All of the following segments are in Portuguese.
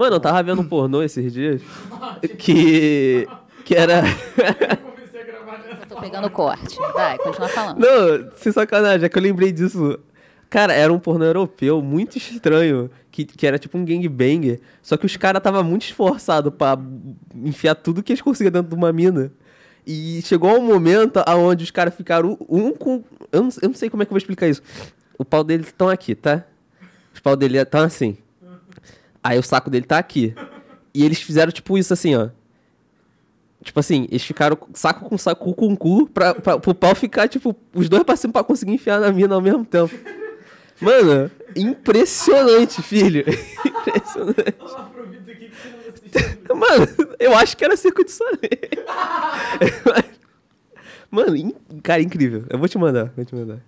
Mano, eu tava vendo um pornô esses dias que. que era. Tô pegando corte. Vai, continua falando. Não, sem sacanagem, é que eu lembrei disso. Cara, era um pornô europeu muito estranho, que, que era tipo um gangbang. Só que os caras tava muito esforçado para enfiar tudo que eles conseguiam dentro de uma mina. E chegou um momento aonde os caras ficaram um com. Eu não, eu não sei como é que eu vou explicar isso. O pau deles estão aqui, tá? Os pau dele estão assim. Aí o saco dele tá aqui. E eles fizeram tipo isso assim, ó. Tipo assim, eles ficaram saco com saco, cu com cu, pra, pra, pro pau ficar, tipo, os dois pra cima pra conseguir enfiar na mina ao mesmo tempo. Mano, impressionante, filho. impressionante. Mano, eu acho que era Circo de Soleil. Mano, in... cara, incrível. Eu vou te mandar, vou te mandar.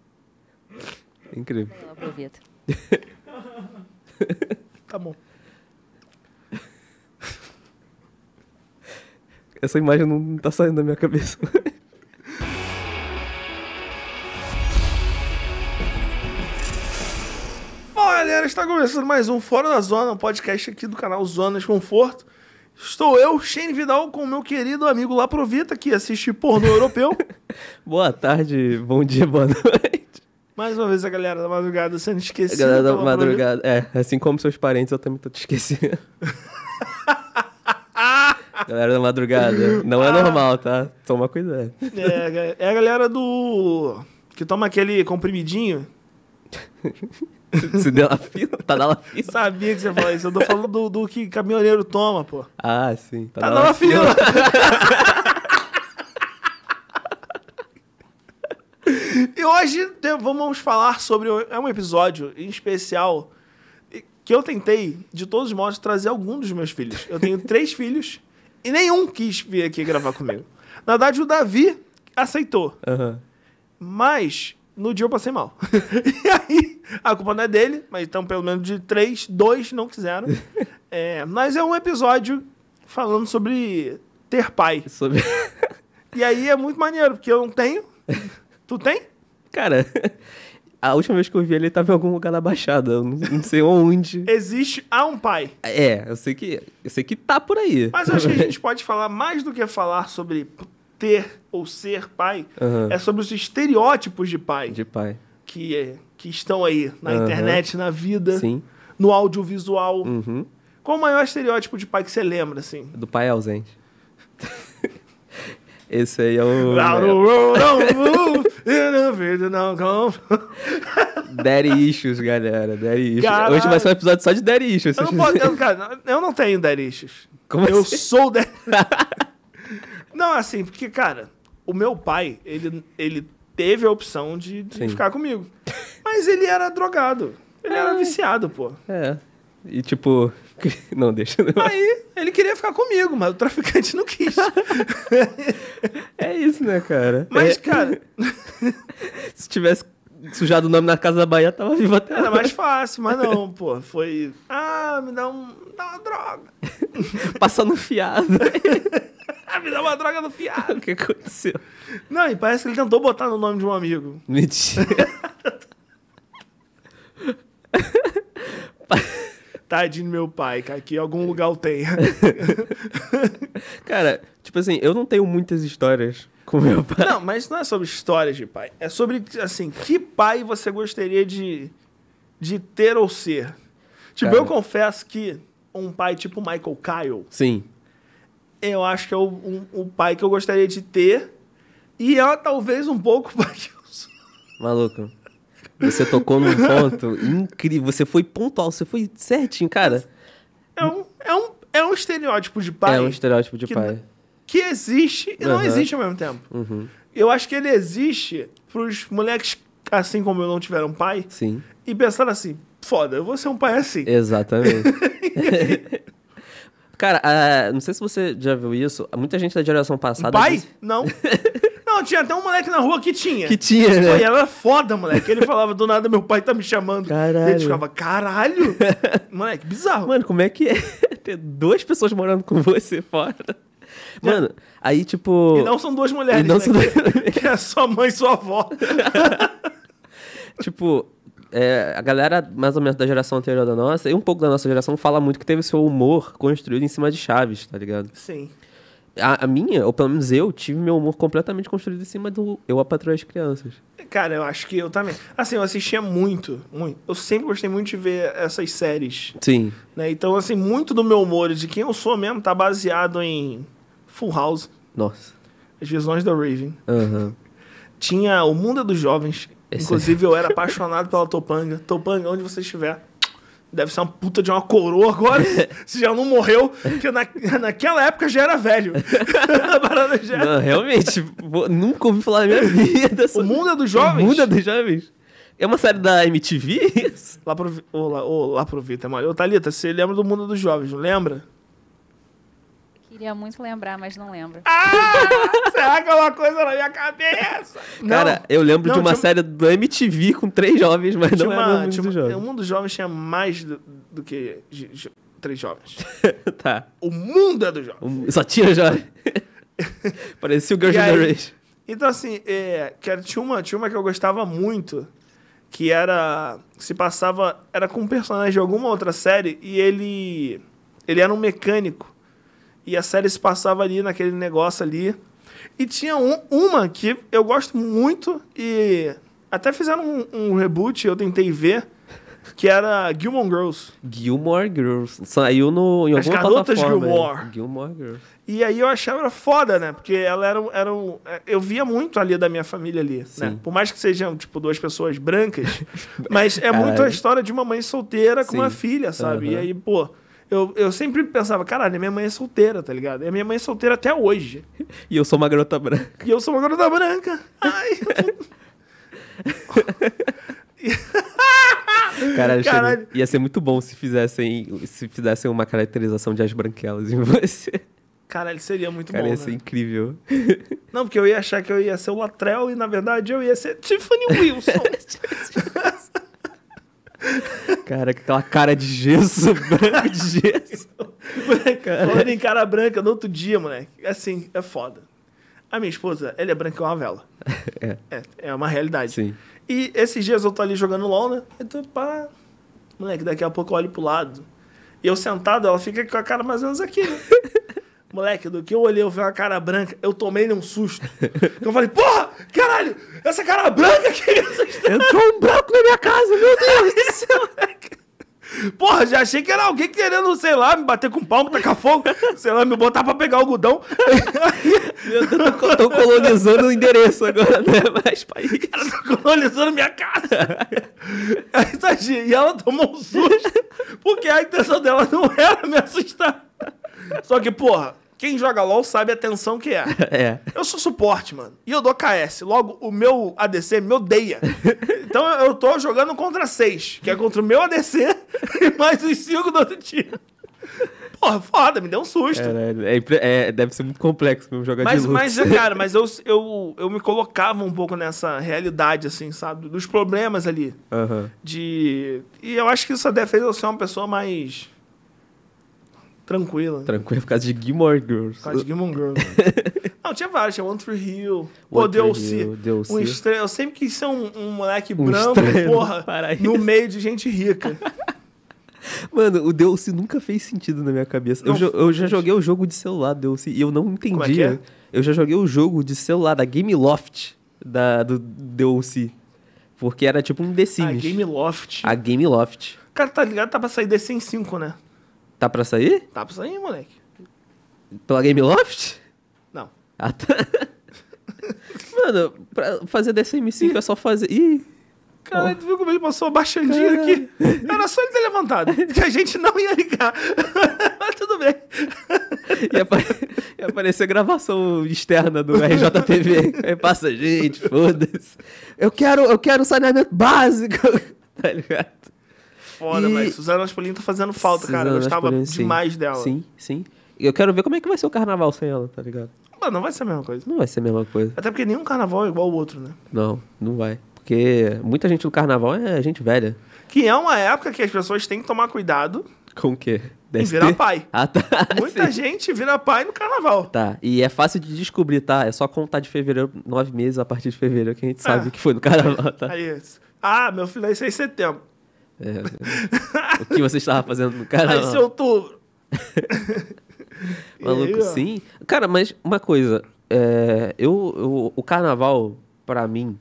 incrível. Aproveita. Tá bom. Essa imagem não tá saindo da minha cabeça. Fala galera, está começando mais um Fora da Zona, um podcast aqui do canal Zona de Conforto. Estou eu, Shane Vidal, com o meu querido amigo Laprovita, que assiste pornô europeu. boa tarde, bom dia, boa noite. Mais uma vez a galera da madrugada sendo esquecida. A galera da madrugada, é. Assim como seus parentes, eu também tô te esquecendo. galera da madrugada, não é ah. normal, tá? Toma cuidado. É, é a galera do... Que toma aquele comprimidinho. Se deu a fila? Tá na fila? Sabia que você falou isso. Eu tô falando do, do que caminhoneiro toma, pô. Ah, sim. Tá, tá na, na fila. fila. E hoje vamos falar sobre é um episódio em especial que eu tentei, de todos os modos, trazer algum dos meus filhos. Eu tenho três filhos e nenhum quis vir aqui gravar comigo. Na verdade, o Davi aceitou. Uhum. Mas no dia eu passei mal. e aí, a culpa não é dele, mas então pelo menos de três, dois não quiseram. é, mas é um episódio falando sobre ter pai. Sobre... e aí é muito maneiro, porque eu não tenho. Tu tem? Cara, a última vez que eu vi ele, ele tava em algum lugar na Baixada, eu não, não sei onde. Existe há um pai. É, eu sei que eu sei que tá por aí. Mas eu acho que a gente pode falar mais do que falar sobre ter ou ser pai, uhum. é sobre os estereótipos de pai. De pai. Que, é, que estão aí na uhum. internet, na vida, Sim. no audiovisual. Uhum. Qual o maior estereótipo de pai que você lembra, assim? Do pai ausente. Esse aí é o. É não come. Daddy issues, galera. Daddy issues. Caralho. Hoje vai ser um episódio só de daddy issues. Eu não, eu, cara, eu não tenho daddy issues. Como eu assim? sou daddy... não, assim, porque, cara, o meu pai, ele, ele teve a opção de, de ficar comigo. Mas ele era drogado. Ele é. era viciado, pô. É. E, tipo, Não, deixa. Não. Aí ele queria ficar comigo, mas o traficante não quis. é isso, né, cara? Mas, é... cara. Se tivesse sujado o nome na Casa da Bahia, tava vivo até Era agora. mais fácil, mas não, pô. Foi. Ah, me dá, um, me dá uma droga. Passar no fiado. ah, me dá uma droga no fiado. O que aconteceu? Não, e parece que ele tentou botar no nome de um amigo. Mentira. Tadinho meu pai, que aqui algum lugar eu tenho. Cara, tipo assim, eu não tenho muitas histórias com meu pai. Não, mas não é sobre histórias de pai. É sobre, assim, que pai você gostaria de, de ter ou ser? Tipo, Cara. eu confesso que um pai tipo Michael Kyle. Sim. Eu acho que é o, um, o pai que eu gostaria de ter. E é talvez um pouco o pai que eu sou. Maluco. Você tocou num ponto incrível. Você foi pontual, você foi certinho, cara. É um, é um, é um estereótipo de pai. É um estereótipo de que, pai. Que existe e uhum. não existe ao mesmo tempo. Uhum. Eu acho que ele existe pros moleques, assim como eu, não tiveram pai. Sim. E pensaram assim, foda, eu vou ser um pai assim. Exatamente. Cara, uh, não sei se você já viu isso. Muita gente da geração passada. pai? Não. Não, tinha até um moleque na rua que tinha. Que tinha, né? E era foda, moleque. Ele falava, do nada, meu pai tá me chamando. Caralho. E ele ficava, caralho. moleque, bizarro. Mano, como é que é ter duas pessoas morando com você fora? Mano, é. aí tipo. E não são duas mulheres. E não né? são duas... que é sua mãe e sua avó. tipo, é, a galera mais ou menos da geração anterior da nossa, e um pouco da nossa geração, fala muito que teve seu humor construído em cima de Chaves, tá ligado? Sim a, a, minha, ou pelo menos eu, tive meu humor completamente construído em cima do Eu a Patroa as Crianças. Cara, eu acho que eu também. Assim, eu assistia muito, muito. Eu sempre gostei muito de ver essas séries. Sim. Né? Então, assim, muito do meu humor de quem eu sou mesmo tá baseado em Full House. Nossa. As Visões da Raven. Uhum. Tinha O Mundo é dos Jovens. Esse Inclusive, é... eu era apaixonado pela Topanga. Topanga, onde você estiver deve ser uma puta de uma coroa agora, se já não morreu, porque na, naquela época já era velho. Não, realmente, nunca ouvi falar na minha vida. O mundo é dos jovens? O mundo é dos jovens. É uma série da MTV? Lá pro, oh, lá, oh, lá pro Vita, é mano. Ô, Thalita, você lembra do Mundo dos Jovens, não lembra? Queria muito lembrar, mas não lembro. Ah! será que é uma coisa na minha cabeça? Cara, não, eu lembro não, de uma tinha... série do MTV com três jovens, mas tinha não uma, era um jovens. O mundo dos jovens tinha mais do, do que de, de, três jovens. tá. O mundo é dos jovens. Só tinha jovem. Parecia o Girls' e Generation. então, assim, é, que era, tinha, uma, tinha uma que eu gostava muito, que era... Se passava... Era com um personagem de alguma outra série e ele... Ele era um mecânico e a série se passava ali naquele negócio ali. E tinha um, uma que eu gosto muito e até fizeram um, um reboot, eu tentei ver, que era Gilmore Girls. Gilmore Girls. Saiu no, em As alguma garotas plataforma. Gilmore. Gilmore Girls. E aí eu achava ela foda, né? Porque ela era, era um, Eu via muito ali da minha família ali, né? Sim. né? Por mais que sejam, tipo, duas pessoas brancas, mas é muito a história de uma mãe solteira Sim. com uma filha, sabe? Uhum. E aí, pô eu, eu sempre pensava, caralho, minha mãe é solteira, tá ligado? E minha mãe é solteira até hoje. E eu sou uma garota branca. E eu sou uma garota branca. Ai. Caralho, Caralho. ia ser muito bom se fizessem, se fizessem uma caracterização de as branquelas em você. Caralho, seria muito Cara, bom. Ia ser né? incrível. Não, porque eu ia achar que eu ia ser o Latrell e na verdade eu ia ser Tiffany Wilson. Cara, aquela cara de gesso, branco de gesso. moleque, falando em cara branca, no outro dia, moleque, assim, é foda. A minha esposa, ela é branca com é uma vela. É. é. é. uma realidade. Sim. E esses dias eu tô ali jogando LOL, né? Eu tô, pá... Moleque, daqui a pouco eu olho pro lado. E eu sentado, ela fica com a cara mais ou menos aqui, né? Moleque, do que eu olhei, eu vi uma cara branca, eu tomei um susto. eu falei, porra, caralho, essa cara branca que Entrou um branco na minha casa, meu Deus do céu. Porra, já achei que era alguém querendo, sei lá, me bater com palmo, tacar fogo, sei lá, me botar pra pegar algodão. meu tô, tô colonizando o endereço agora, né? Mas, pai, cara, tô colonizando minha casa. e ela tomou um susto, porque a intenção dela não era me assustar. Só que, porra, quem joga LOL sabe a tensão que é. é. Eu sou suporte, mano. E eu dou KS. Logo, o meu ADC me odeia. então eu tô jogando contra seis, que é contra o meu ADC e mais os cinco do outro time. Porra, foda, me deu um susto. É, é, é, é deve ser muito complexo mesmo jogar mas, de luta. Mas, cara, mas eu, eu, eu me colocava um pouco nessa realidade, assim, sabe? Dos problemas ali. Uhum. De... E eu acho que isso até fez eu ser uma pessoa mais Tranquila. Tranquila por causa de Gilmore Girls. Por causa de Gilmore Girls. Né? não, tinha vários. Tinha One Tree Hill. Pô, DLC. Um estrela. Eu sempre quis ser um, um moleque um branco, porra, no meio de gente rica. Mano, o DLC nunca fez sentido na minha cabeça. Não, eu, eu, já joguei o jogo de celular DLC e eu não é entendia. É é? Eu já joguei o jogo de celular da Game Loft da, do DLC. Porque era tipo um The Sims. A Game Loft. A Game Loft. Cara, tá ligado? Tá pra sair The Sims 5, né? Tá pra sair? Tá pra sair, moleque. Pela Game Loft? Não. Ah, tá. Mano, pra fazer DCM5 é só fazer. Ih! Cara, oh. tu viu como ele passou abaixandinho aqui? Era só ele ter levantado, que a gente não ia ligar. Mas tudo bem. Ia, apare... ia aparecer gravação externa do RJTV. Aí passa, gente, foda-se. Eu quero, eu quero saneamento básico, tá ligado? foda, e... mas Suzana Aspolini tá fazendo falta, Suzana cara. Eu gostava demais sim. dela. Sim, sim. Eu quero ver como é que vai ser o carnaval sem ela, tá ligado? não vai ser a mesma coisa. Não vai ser a mesma coisa. Até porque nenhum carnaval é igual ao outro, né? Não, não vai. Porque muita gente do carnaval é gente velha. Que é uma época que as pessoas têm que tomar cuidado. Com o quê? Deve virar ter... pai. Ah, tá. Muita Sim. gente vira pai no carnaval. Tá. E é fácil de descobrir, tá? É só contar de fevereiro, nove meses a partir de fevereiro, que a gente é. sabe é. que foi no carnaval, tá? ah, meu filho nasceu em setembro. É, o que você estava fazendo no canal? Esse seu touro! Maluco, aí, sim. Cara, mas uma coisa. É, eu, eu, o carnaval, para mim,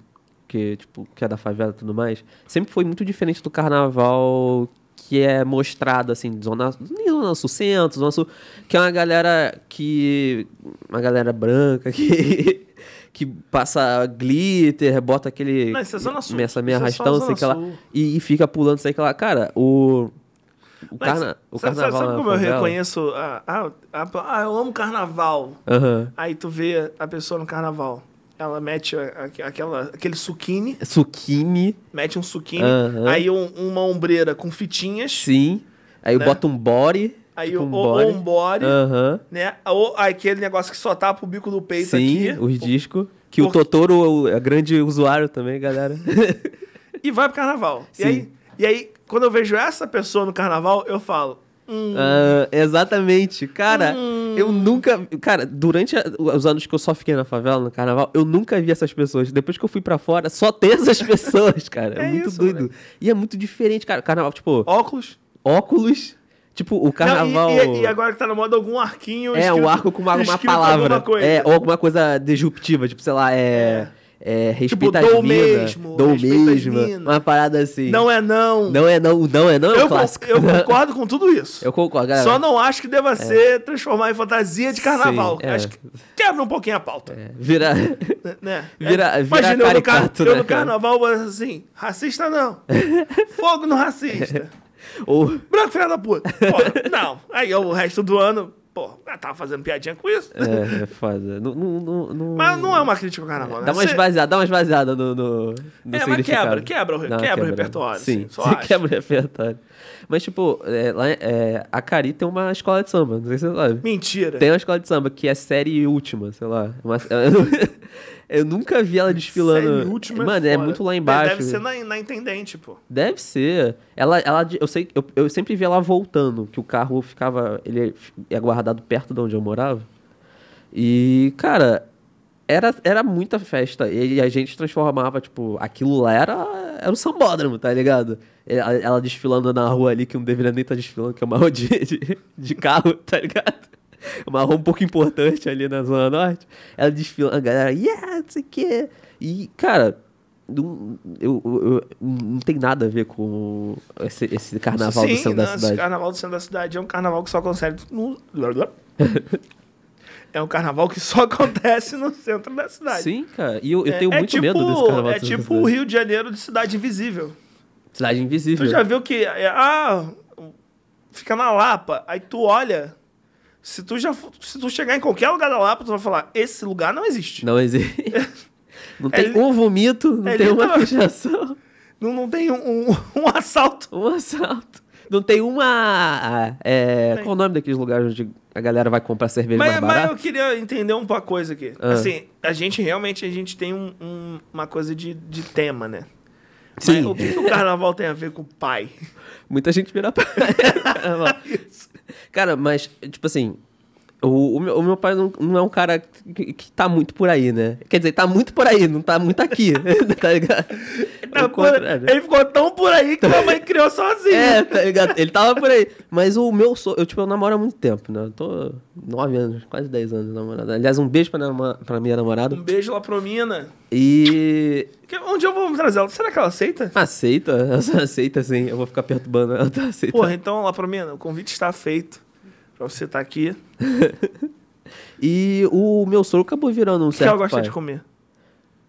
que, tipo, que é da favela e tudo mais, sempre foi muito diferente do carnaval que é mostrado, assim, de zona, nem zona sul, centro, zona sul, que é uma galera que... uma galera branca que... que passa glitter, bota aquele. Não, isso é Zona Sul. Essa meia é arrastão, sei que lá. E, e, fica pulando, sei que lá. Cara, o. O, Mas, carna, o sabe, carnaval. Sabe, como eu reconheço? Ah, ah, ah, eu amo carnaval. Uhum. Aí tu vê a pessoa no carnaval. Ela mete aquela, aquele suquine. Suquine. Mete um suquine. Uhum. Aí um, uma ombreira com fitinhas. Sim. Aí né? bota um body. Aí tipo um o, body. Né? o né? Ou aquele negócio que só tapa o bico do peito Sim, aqui. os discos. Que o Totoro é grande usuário também, galera. e vai pro carnaval. Sim. E aí, e aí, quando eu vejo essa pessoa no carnaval, eu falo. Hum. Ah, exatamente. Cara, hum. eu nunca. Cara, durante os anos que eu só fiquei na favela, no carnaval, eu nunca vi essas pessoas. Depois que eu fui para fora, só tem essas pessoas, cara. É, é muito isso, doido. Né? E é muito diferente, cara. Carnaval, tipo. Óculos. Óculos Tipo, o carnaval. Não, e, e, agora que tá na moda algum arquinho. É, escrito, um arco com uma, uma palavra. Coisa. É, ou alguma coisa disruptiva, tipo, sei lá, é. é. É, tipo, respeita tipo, dou mesmo. Dou mesmo. Uma parada assim. Não é não. Não é não. Não é não é eu, clássico. Eu concordo com tudo isso. Eu concordo, galera. Só não acho que deva é. ser transformar em fantasia de carnaval. Sim, é. Acho que quebra um pouquinho a pauta. É. Vira... Né? né? Vira, é, vira Imagina, caricato, eu no, car... né, eu no carnaval, assim, racista não. Fogo no racista. Ou... Branco filha da puta. Porra, não. Aí eu, o resto do ano, pô, eu tava fazendo piadinha com isso. É, é foda. Não, não, não, Mas não é uma crítica ao carnaval, né? Dá uma esvaziada, dá uma esvaziada no, no, no É, mas quebra, quebra, o, não, quebra, quebra o né? repertório. Sim, assim, quebra o repertório. Mas, tipo, é, lá, é, a Cari tem uma escola de samba, não sei se você sabe. Mentira. Tem uma escola de samba que é série última, sei lá. Uma, Eu nunca vi ela desfilando. Sério, última é Mano, é, é muito lá é, embaixo. Deve ser na, na intendente, pô. Deve ser. Ela, ela eu sei, eu, eu sempre vi ela voltando, que o carro ficava, ele é guardado perto de onde eu morava. E, cara, era, era muita festa. E a gente transformava, tipo, aquilo lá era, era o sambódromo, tá ligado? Ela, ela desfilando na rua ali, que não deveria nem estar tá desfilando, que é uma rodinha de, de carro, tá ligado? uma rua um pouco importante ali na Zona Norte. Ela desfila a galera, yeah, não sei o quê. E, cara, não, eu, eu, não tem nada a ver com esse, esse carnaval Sim, do centro da cidade. Esse carnaval do centro da cidade é um carnaval que só consegue. No... é um carnaval que só acontece no centro da cidade. Sim, cara. E eu, eu é, tenho é, muito é tipo, medo desse carnaval. É tipo o Rio de Janeiro de cidade invisível. Cidade invisível. Tu já viu que. É, ah, fica na Lapa. Aí tu olha se tu, já, se tu chegar em qualquer lugar da Lapa, tu vai falar, esse lugar não existe. Não existe. não tem é um vomito, não é tem uma fichação. Não, não tem um, um, um, assalto. Um assalto. Não tem uma... É, tem. Qual o nome daqueles lugares onde a galera vai comprar cerveja mas, mais barata? Mas eu queria entender uma coisa aqui. Ah. Assim, a gente realmente a gente tem um, um, uma coisa de, de tema, né? Sim. Mas, o que, o carnaval tem a ver com pai? Muita gente vira pai. Cara, mas, tipo assim, o, o, meu, o meu pai não, não é um cara que, que tá muito por aí, né? Quer dizer, tá muito por aí, não tá muito aqui, tá ligado? Não, por, ele ficou tão por aí que minha mãe criou sozinha. É, tá ligado? Ele tava por aí. Mas o meu sou eu, tipo, eu namoro há muito tempo, né? Eu tô nove anos, quase dez anos namorado. namorada. Aliás, um beijo pra, namora, pra minha namorada. Um beijo lá pro Mina. E. Onde eu vou trazer ela? Será que ela aceita? Aceita, ela aceita sim. Eu vou ficar perturbando ela, tá aceitando. Porra, então lá pro Mina, o convite está feito. Pra você estar tá aqui. e o meu soro acabou virando um certo. O que ela gosta pai. de comer?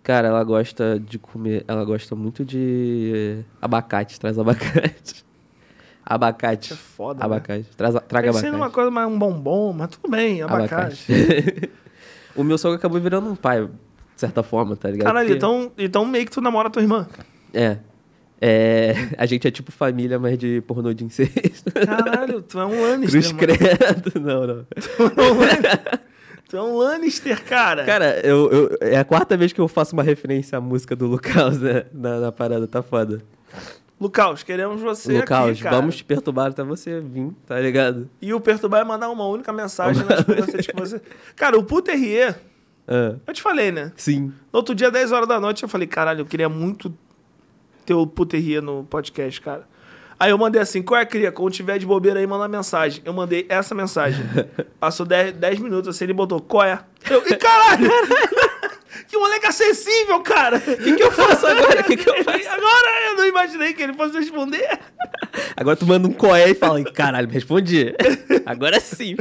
Cara, ela gosta de comer. Ela gosta muito de. Abacate, traz abacate. Abacate. É foda. Né? Abacate. Né? Traz, traga abacate abacate. uma coisa, mais um bombom, mas tudo bem, abacate. abacate. o meu sogro acabou virando um pai, de certa forma, tá ligado? Caralho, Porque... então, então meio que tu namora tua irmã. É. É, a gente é tipo família, mas de pornô de incesto. Caralho, tu é um Lannister. Cruz credo, não, não. Tu é um Lannister. Tu é um Lannister, cara. Cara, eu, eu, é a quarta vez que eu faço uma referência à música do Lucas né? na, na parada, tá foda. Lucas, queremos você Lucas, aqui, cara. vamos te perturbar até você vir, tá ligado? E o perturbar é mandar uma única mensagem nas conversas que você... Cara, o Puterrier... É. Ah. Eu te falei, né? Sim. No outro dia, 10 horas da noite, eu falei, caralho, eu queria muito teu puterria no podcast, cara. Aí eu mandei assim, qual é a cria? Quando tiver de bobeira aí, manda mensagem. Eu mandei essa mensagem. Passou 10 minutos assim, ele botou, qual é? Eu, e caralho! que moleque acessível, cara! O que, que, eu faço agora? Que que eu faço? agora é, eu não imaginei que ele fosse responder. Agora tu manda um coé e fala, caralho, me respondi. Agora sim.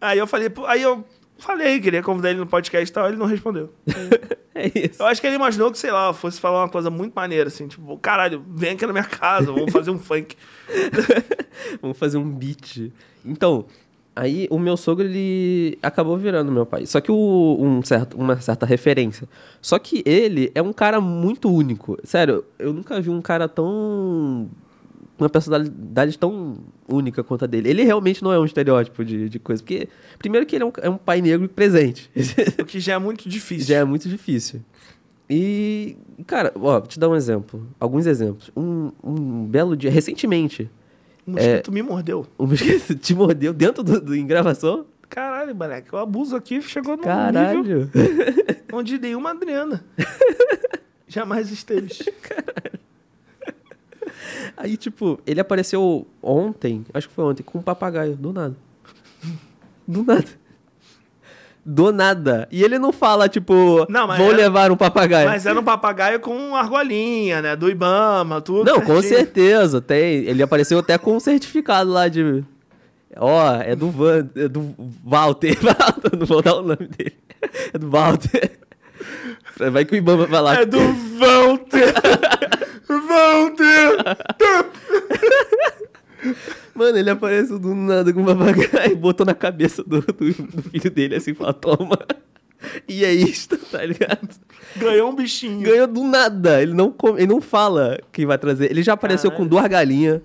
Aí eu falei, aí eu Falei, queria convidar ele no podcast e tal, ele não respondeu. é isso. Eu acho que ele imaginou que, sei lá, fosse falar uma coisa muito maneira, assim, tipo, caralho, vem aqui na minha casa, vamos fazer um funk. vamos fazer um beat. Então, aí o meu sogro, ele acabou virando meu pai. Só que o, um certo, uma certa referência. Só que ele é um cara muito único. Sério, eu nunca vi um cara tão uma personalidade tão única quanto a dele. Ele realmente não é um estereótipo de, de coisa. Porque, primeiro, que ele é um, é um pai negro presente. o que já é muito difícil. Já é muito difícil. E, cara, ó, te dar um exemplo. Alguns exemplos. Um, um belo dia, recentemente. Um é, mosquito é, me mordeu. Um mosquito te mordeu dentro do, do em gravação? Caralho, moleque, o abuso aqui chegou no Caralho. nível onde nenhuma Adriana jamais esteve. Caralho. Aí, tipo, ele apareceu ontem, acho que foi ontem, com um papagaio, do nada. Do nada. Do nada. E ele não fala, tipo, não, vou era, levar um papagaio. Mas era um papagaio com argolinha, né? Do Ibama, tudo. Não, certinho. com certeza. Tem. Ele apareceu até com um certificado lá de. Ó, oh, é do Van. É do Walter. não vou dar o nome dele. É do Walter. Vai que o Ibama vai lá. É do Walter! Vão Mano, ele apareceu do nada com uma papagaio e botou na cabeça do, do, do filho dele assim, fala, toma. E é isto, tá ligado? Ganhou um bichinho. Ganhou do nada. Ele não, come, ele não fala quem vai trazer. Ele já apareceu Caralho. com duas galinhas.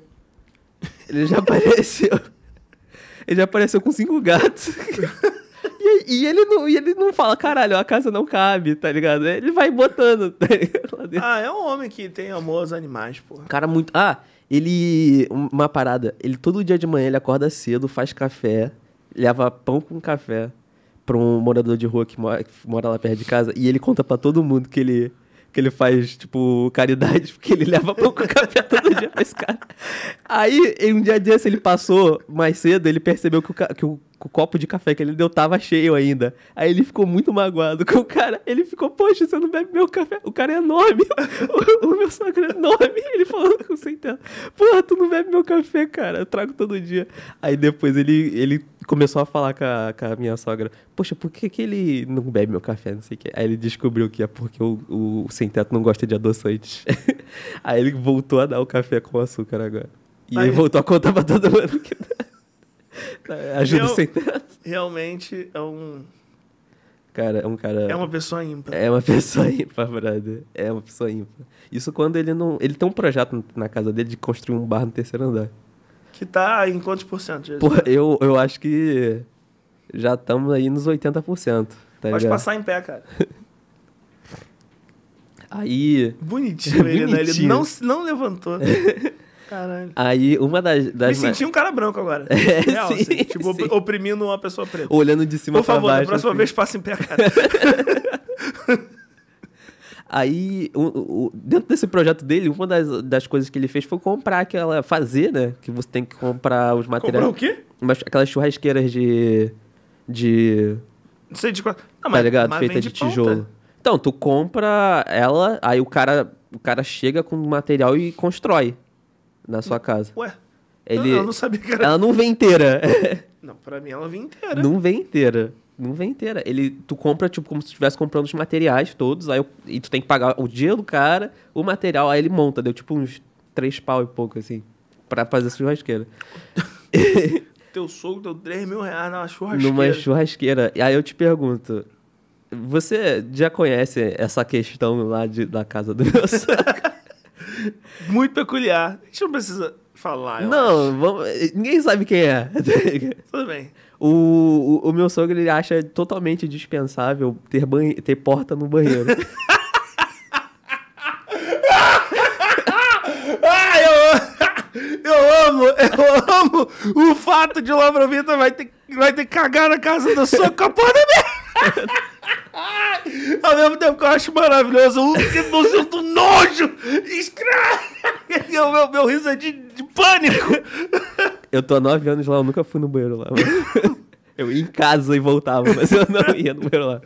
Ele já apareceu. ele já apareceu com cinco gatos. E, e, ele não, e ele não fala, caralho, a casa não cabe, tá ligado? Ele vai botando. Tá ah, é um homem que tem amor aos animais, porra. Cara, muito. Ah, ele. Uma parada. Ele todo dia de manhã ele acorda cedo, faz café, leva pão com café pra um morador de rua que mora, que mora lá perto de casa. E ele conta para todo mundo que ele que ele faz, tipo, caridade, porque ele leva pão com café todo dia pra esse cara. Aí, um dia desse, ele passou mais cedo, ele percebeu que o, que o o copo de café que ele deu tava cheio ainda. Aí ele ficou muito magoado com o cara. Ele ficou, poxa, você não bebe meu café? O cara é enorme. o, o, meu sogro é enorme. Ele falou com o sentado Porra, tu não bebe meu café, cara. Eu trago todo dia. Aí depois ele, ele começou a falar com a, com a minha sogra. Poxa, por que, que ele não bebe meu café? Não sei o que. Aí ele descobriu que é porque o, o sem teto não gosta de adoçantes. Aí ele voltou a dar o café com açúcar agora. E aí, aí voltou a contar pra todo mundo que... Ajuda Real, sem teto. Realmente é um. Cara, é um cara. É uma pessoa ímpar. É uma pessoa ímpar, brother. É uma pessoa ímpar. Isso quando ele não. Ele tem um projeto na casa dele de construir um bar no terceiro andar. Que tá em quantos por cento? Pô, eu, eu acho que já estamos aí nos 80%. Tá Pode ligado? passar em pé, cara. Aí. Bonitinho, Bonitinho. ele, né? Ele não, não levantou. Caralho. Aí uma das. das Me senti um cara branco agora. É, Real, assim, sim, assim, Tipo, sim. oprimindo uma pessoa preta. Olhando de cima Por pra favor, baixo. Por favor, da próxima assim. vez passa em pé, cara. Aí, o, o, dentro desse projeto dele, uma das, das coisas que ele fez foi comprar aquela. fazer, né? Que você tem que comprar os materiais. Comprar o quê? Umas, aquelas churrasqueiras de. de. Não sei de qual. Não, tá mas, tá ligado? Mas Feita de tijolo. Ponta. Então, tu compra ela, aí o cara, o cara chega com o material e constrói na sua hum. casa. Ué? Ele... Não, não sabia que era. Ela não vem inteira. não, pra mim ela vem inteira. Não vem inteira. Não vem inteira. Ele, tu compra, tipo, como se estivesse comprando os materiais todos, aí eu, e tu tem que pagar o dia do cara, o material, aí ele monta, deu tipo uns três pau e pouco, assim, pra fazer a churrasqueira. Teu sogro deu 3 mil reais numa churrasqueira. Numa churrasqueira. E aí eu te pergunto, você já conhece essa questão lá de, da casa do meu sogro? muito peculiar. A gente não precisa falar. não, vamos, ninguém sabe quem é. Tudo bem. O, o, o, meu sogro ele acha totalmente dispensável ter, banhe, ter porta no banheiro. Ah, eu, eu amo, eu amo o fato de Lavrovita vai ter, vai ter que cagar na casa do sogro com a porta dele ao mesmo tempo que eu acho maravilhoso, o que eu sinto nojo! Escravo! O meu, meu riso é de, de pânico! Eu tô há nove anos lá, eu nunca fui no banheiro lá. Mas... Eu ia em casa e voltava, mas eu não ia no banheiro lá.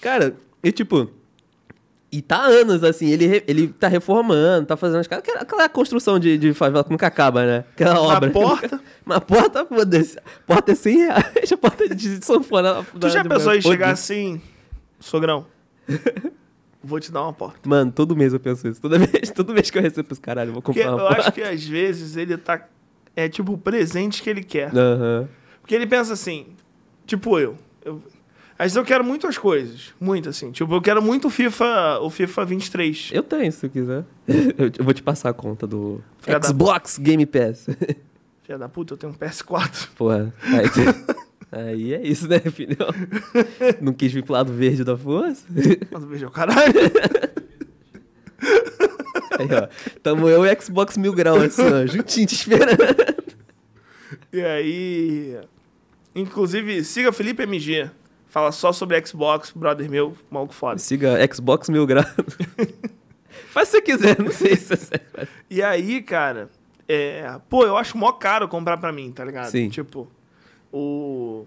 Cara, e tipo. E tá há anos, assim, ele, ele tá reformando, tá fazendo as casas. Aquela, construção de, de favela que nunca acaba, né? Aquela obra. Uma porta? uma porta, foda-se. Porta é 100 reais, a porta de sanfona. Tu já pensou em chegar assim? sogrão, vou te dar uma porta. Mano, todo mês eu penso isso. Toda vez, todo mês que eu recebo os caralho, eu vou comprar Porque uma eu porta. acho que às vezes ele tá. É tipo o presente que ele quer. Uhum. Porque ele pensa assim, tipo eu. às vezes eu quero muito as coisas. Muito, assim. Tipo, eu quero muito o FIFA, o FIFA 23. Eu tenho, se tu quiser. eu, eu vou te passar a conta do Filha Xbox da... Game Pass. Filha da puta, eu tenho um PS4. Porra. Aí, Aí é isso, né, filho? Não quis vir pro lado verde da força. Lado verde é o caralho. Aí, ó. Tamo eu e Xbox Mil Grau, assim, ó, juntinho, te esperando. E aí. Inclusive, siga Felipe MG. Fala só sobre Xbox, brother meu, maluco foda. Siga Xbox Mil Grau. Faz se você quiser, não sei se é sério. E aí, cara. É... Pô, eu acho mó caro comprar pra mim, tá ligado? Sim. Tipo o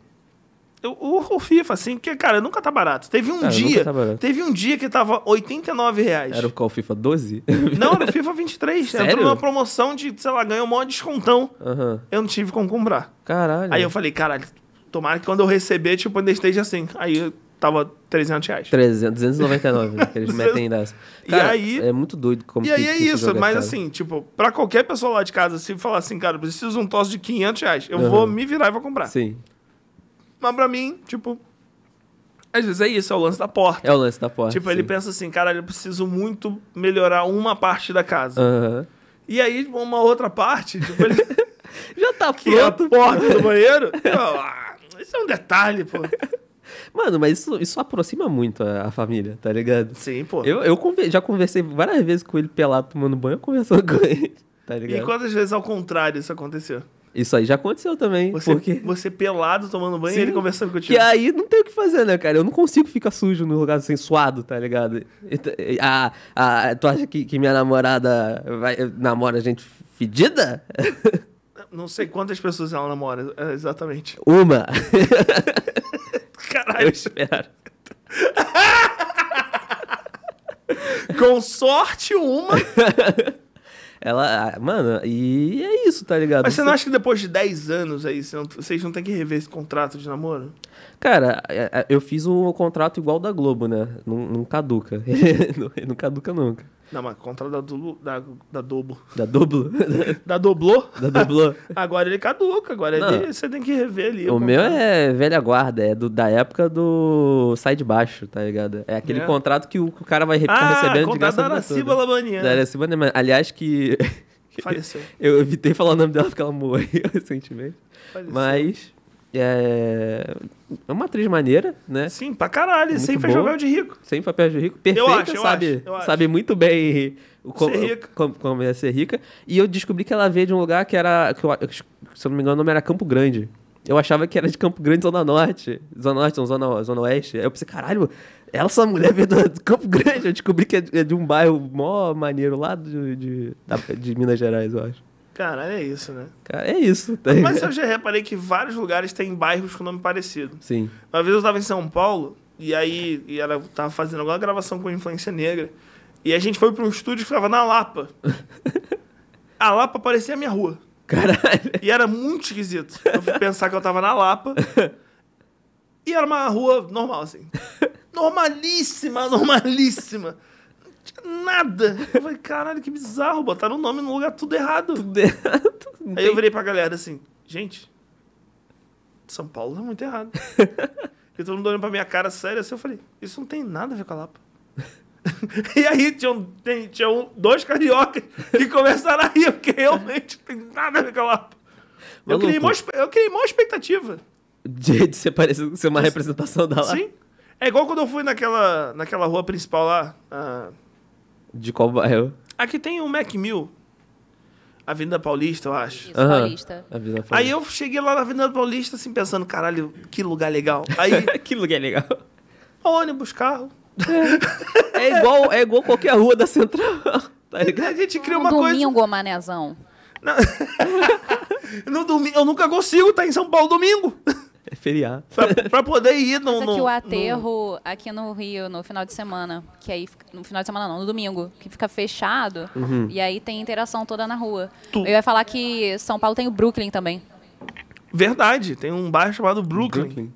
o, o FIFA, assim, porque, cara, nunca tá barato. Teve um cara, dia. Tá teve um dia que tava 89 reais. Era o qual? FIFA 12? Não, era o FIFA 23. Sério? Entrou numa promoção de, sei lá, ganhou um maior descontão. Uhum. Eu não tive como comprar. Caralho. Aí eu falei, caralho, tomara que quando eu receber, tipo, ainda esteja assim. Aí eu tava 300 reais. 300, 299, né, Que eles metem dessa. Cara, e aí, é muito doido como E aí é isso, mas cara. assim, tipo, pra qualquer pessoa lá de casa, se falar assim, cara, preciso de um tosse de 500 reais, eu uhum. vou me virar e vou comprar. Sim. Mas pra mim, tipo, às vezes é isso, é o lance da porta. É o lance da porta. Tipo, sim. ele pensa assim, cara eu preciso muito melhorar uma parte da casa. Uhum. E aí, uma outra parte, tipo, ele... Já tá pronto. é a porta do banheiro. Ah, isso é um detalhe, pô. Mano, mas isso, isso aproxima muito a, a família, tá ligado? Sim, pô. Eu, eu conver, já conversei várias vezes com ele pelado tomando banho, eu conversando com ele, tá ligado? E quantas vezes ao contrário isso aconteceu? Isso aí já aconteceu também. Você, porque... você pelado tomando banho Sim, e ele conversando contigo. E aí não tem o que fazer, né, cara? Eu não consigo ficar sujo no lugar assim, suado, tá ligado? ah, tu acha que, que minha namorada vai, namora gente fedida? Não sei quantas pessoas ela namora, é, exatamente. Uma. Caralho. Eu espero. Com sorte, uma. Ela. Ah, mano, e é isso, tá ligado? Mas você não acha que depois de 10 anos aí, vocês não tem que rever esse contrato de namoro? Cara, é, é, eu fiz o contrato igual da Globo, né? Não, caduca. não caduca nunca. Não, mas contra da, du, da, da Da Dobro? da Doblô. Da Doblô. agora ele caduca, agora ele, você tem que rever ali. O, o meu é velha guarda, é do, da época do Sai de Baixo, tá ligado? É aquele é. contrato que o, o, cara vai ah, recebendo de graça. da Araciba Labanian. Da Araciba Aliás, que... Faleceu. Eu evitei falar o nome dela porque ela morreu recentemente. Faleceu. Mas... É... é uma atriz maneira, né? Sim, pra caralho. Muito sem papel de rico. Sem papel de rico. Perfeita, eu acho, eu sabe, acho, eu acho. sabe muito bem como, como, como é ia ser rica. E eu descobri que ela veio de um lugar que era. Que eu, se eu não me engano, o nome era Campo Grande. Eu achava que era de Campo Grande, Zona Norte. Zona Norte, Zona, Zona Oeste. Aí eu pensei, caralho, ela, essa mulher veio do Campo Grande. Eu descobri que é de, é um bairro mó maneiro lá de, de, de Minas Gerais, eu acho. Cara, é isso, né? Cara, é isso. Tá Mas eu já reparei que vários lugares têm bairros com nome parecido. Sim. Uma vez eu estava em São Paulo, e aí e ela estava fazendo alguma gravação com influência negra. E a gente foi para um estúdio que ficava na Lapa. a Lapa parecia a minha rua. Caralho. E era muito esquisito. Eu fui pensar que eu estava na Lapa. E era uma rua normal, assim. Normalíssima, normalíssima nada. Eu falei, caralho, que bizarro, botaram o nome no lugar tudo errado. Tudo errado. Aí eu virei pra galera assim, gente, São Paulo tá muito errado. e todo mundo olhando pra minha cara séria assim, eu falei, isso não tem nada a ver com a Lapa. e aí tinham, tinham dois cariocas que começaram a rir, porque realmente não tem nada a ver com a Lapa. É eu criei, mó, eu criei maior expectativa. De, de ser parecido ser uma representação da Lapa. Sim. É igual quando eu fui naquela, naquela rua principal lá, a, de qual bairro? Aqui tem o um Mac Mill. Avenida Paulista, eu acho. Isso, uhum. Paulista. Paulista. Aí eu cheguei lá na Avenida Paulista, assim, pensando, caralho, que lugar legal. Aí. que lugar legal. Ônibus, carro. É. é, igual, é igual qualquer rua da central. Tá A gente cria uma domingo, coisa. Domingo, manezão. no domingo, eu nunca consigo estar tá em São Paulo domingo. É feriado. Pra, pra poder ir no. Mas aqui no, o aterro, no... aqui no Rio, no final de semana, que aí. No final de semana não, no domingo, que fica fechado, uhum. e aí tem interação toda na rua. Tu... Eu ia falar que São Paulo tem o Brooklyn também. Verdade, tem um bairro chamado Brooklyn. Brooklyn.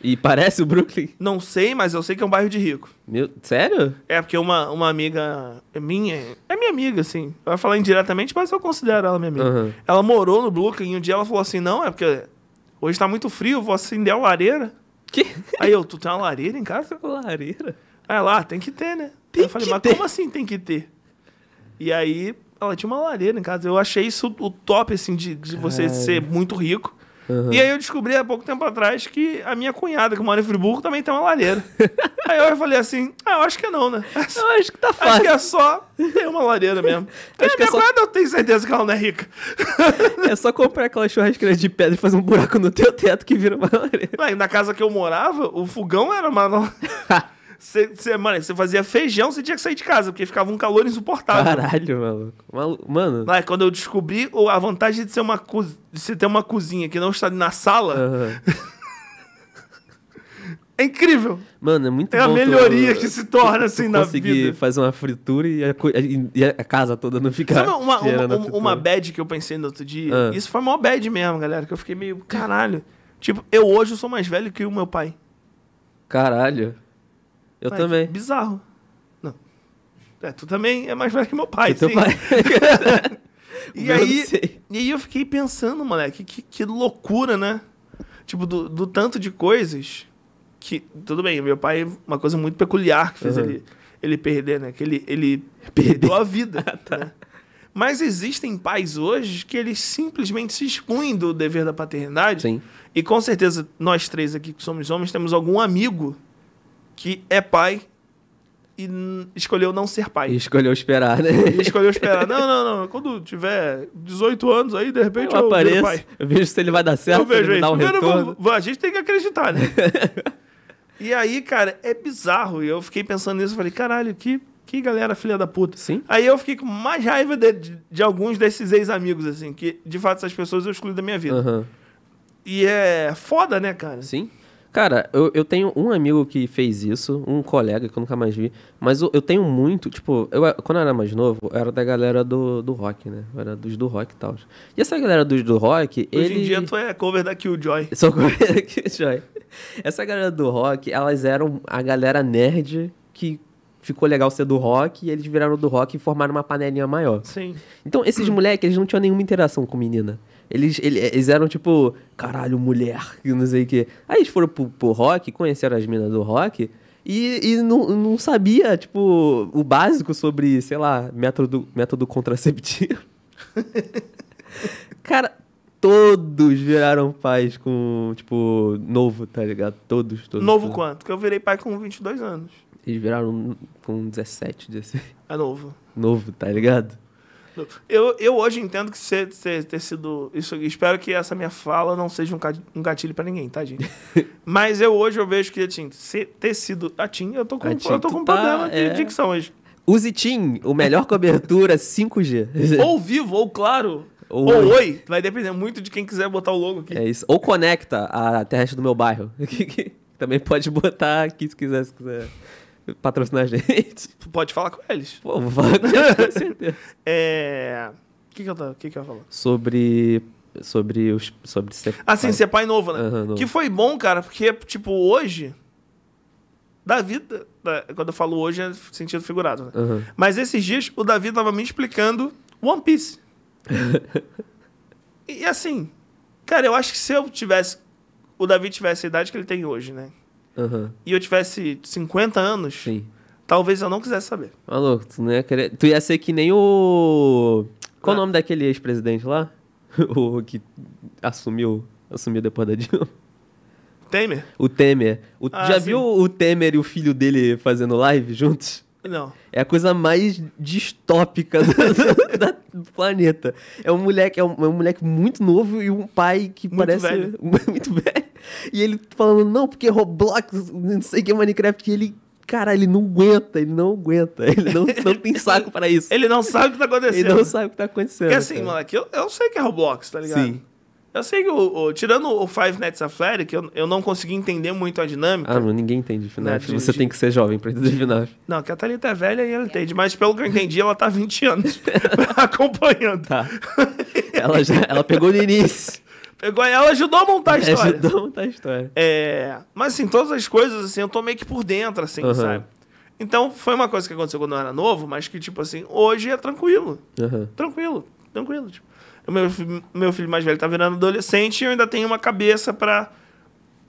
E parece o Brooklyn? Não sei, mas eu sei que é um bairro de rico. Meu, sério? É, porque uma, uma amiga minha, é minha amiga, assim, vai falar indiretamente, mas eu considero ela minha amiga. Uhum. Ela morou no Brooklyn e um dia ela falou assim: não, é porque Hoje tá muito frio, vou acender a lareira. Que? Aí eu, tu tem uma lareira em casa? Lareira? Aí lá, ah, tem que ter, né? Tem eu falei, mas ter. como assim tem que ter? E aí, ela tinha uma lareira em casa. Eu achei isso o top, assim, de, de você ser muito rico Uhum. E aí eu descobri há pouco tempo atrás que a minha cunhada, que mora em Friburgo, também tem uma lareira. aí eu falei assim: ah, eu acho que não, né? eu acho que tá fácil. Acho que é só ter uma lareira mesmo. É, acho é, que minha é só... cunhada eu tenho certeza que ela não é rica. é só comprar aquela churrasqueira de pedra e fazer um buraco no teu teto que vira uma lareira. Aí, na casa que eu morava, o fogão era uma. Você, você, mano, você fazia feijão, você tinha que sair de casa, porque ficava um calor insuportável. Caralho, maluco. Malu... Mano. Mas quando eu descobri a vantagem de, ser uma co... de você ter uma cozinha que não está na sala. Uhum. é incrível. Mano, é muito é bom. É a melhoria tu, que se torna, tu, assim, tu na vida. Conseguir fazer uma fritura e a, e a, casa toda não ficar. Sabe uma, uma, uma, uma bad que eu pensei no outro dia? Uhum. Isso foi uma bad mesmo, galera, que eu fiquei meio. Caralho. Tipo, eu hoje sou mais velho que o meu pai. Caralho. Eu Mas, também. Bizarro. Não. É, tu também é mais velho que meu pai, que sim. Teu pai. e, aí, e aí eu fiquei pensando, moleque, que, que loucura, né? Tipo, do, do tanto de coisas que. Tudo bem, meu pai, uma coisa muito peculiar que fez uhum. ele, ele perder, né? Que ele, ele perdeu a vida. ah, tá. né? Mas existem pais hoje que eles simplesmente se excluem do dever da paternidade. Sim. E com certeza nós três aqui que somos homens temos algum amigo que é pai e escolheu não ser pai. E escolheu esperar, né? E escolheu esperar. não, não, não. Quando tiver 18 anos aí, de repente eu, eu apareço, pai. Eu vejo se ele vai dar certo, eu vejo ele dá um retorno. Vou, a gente tem que acreditar, né? e aí, cara, é bizarro. E eu fiquei pensando nisso. Falei, caralho, que, que galera filha da puta. Sim. Aí eu fiquei com mais raiva de, de, de alguns desses ex-amigos, assim. Que, de fato, essas pessoas eu excluí da minha vida. Uhum. E é foda, né, cara? Sim. Cara, eu, eu tenho um amigo que fez isso, um colega que eu nunca mais vi, mas eu, eu tenho muito, tipo, eu, quando eu era mais novo, eu era da galera do, do rock, né? Eu era dos do rock e tal. E essa galera dos do rock, Hoje ele... em dia tu é cover da Killjoy. Sou cover da Killjoy. Essa galera do rock, elas eram a galera nerd que ficou legal ser do rock e eles viraram do rock e formaram uma panelinha maior. Sim. Então, esses moleques, eles não tinham nenhuma interação com menina. Eles, eles, eram tipo, caralho, mulher, que não sei o quê. Aí eles foram pro, pro rock, conheceram as minas do rock. E, e não, não sabia, tipo, o básico sobre, sei lá, método, método contraceptivo. Cara, todos viraram pais com, tipo, novo, tá ligado? Todos, todos. Novo todos. quanto? Que eu virei pai com 22 anos. Eles viraram com 17, 16. É novo. Novo, tá ligado? Eu, eu hoje entendo que você ter, ter sido isso. Espero que essa minha fala não seja um gatilho para ninguém, tá, gente? Mas eu hoje eu vejo que, assim, ter sido a TIM, eu tô com, TIM, eu tô com um tá, problema de é... dicção hoje. Use TIM, o melhor cobertura 5G. ou vivo, ou claro. Ou, ou oi. oi. vai depender muito de quem quiser botar o logo aqui. É isso. Ou conecta a terrestre do meu bairro. Também pode botar aqui se quiser, se quiser patrocinar a gente. Pode falar com eles. Pô, vou falar com eles, com certeza. É. O que, que, eu tô... que, que eu Sobre. Sobre os. Sobre ser Ah, sim, ser pai novo, né? Uhum, novo. Que foi bom, cara, porque, tipo, hoje. Davi, quando eu falo hoje, é sentido figurado, né? Uhum. Mas esses dias o Davi tava me explicando One Piece. e assim, cara, eu acho que se eu tivesse. O Davi tivesse a idade que ele tem hoje, né? uhum. e eu tivesse 50 anos, Sim. talvez eu não quisesse saber. Maluco, tá tu não ia querer. Tu ia ser que nem o. Qual o nome daquele ex-presidente lá? o que assumiu, assumiu depois da Dilma. Temer? O Temer. O, ah, já sim. viu o Temer e o filho dele fazendo live juntos? Não. É a coisa mais distópica do, do, do planeta. É um moleque, é um, é um, moleque muito novo e um pai que muito parece velho. muito velho. E ele falando, não, porque Roblox, não sei o que é Minecraft, e ele cara, ele não aguenta, ele não aguenta, ele não, não tem saco para isso. ele não sabe o que tá acontecendo. Ele não sabe o que tá acontecendo. Porque assim, cara. moleque, eu, eu sei que é Roblox, tá ligado? Sim. Eu sei que, o, o tirando o Five Nights at Freddy, que eu, eu não consegui entender muito a dinâmica. Ah, não, ninguém entende de FNAF. Né? Tipo, Você de, tem que ser jovem pra entender de FNAF. Não, que a Thalita é velha e ela entende, mas pelo que eu entendi, ela tá 20 anos acompanhando. Tá. Ela, já, ela pegou no início. Pegou é ela, ajudou a montar a história. Ajudou a montar a história. É, mas assim, todas as coisas, assim, eu tô meio que por dentro, assim, uhum. sabe? Então, foi uma coisa que aconteceu quando eu era novo, mas que, tipo assim, hoje é tranquilo. Uhum. Tranquilo, tranquilo. Tipo, o meu, meu filho mais velho tá virando adolescente e eu ainda tenho uma cabeça para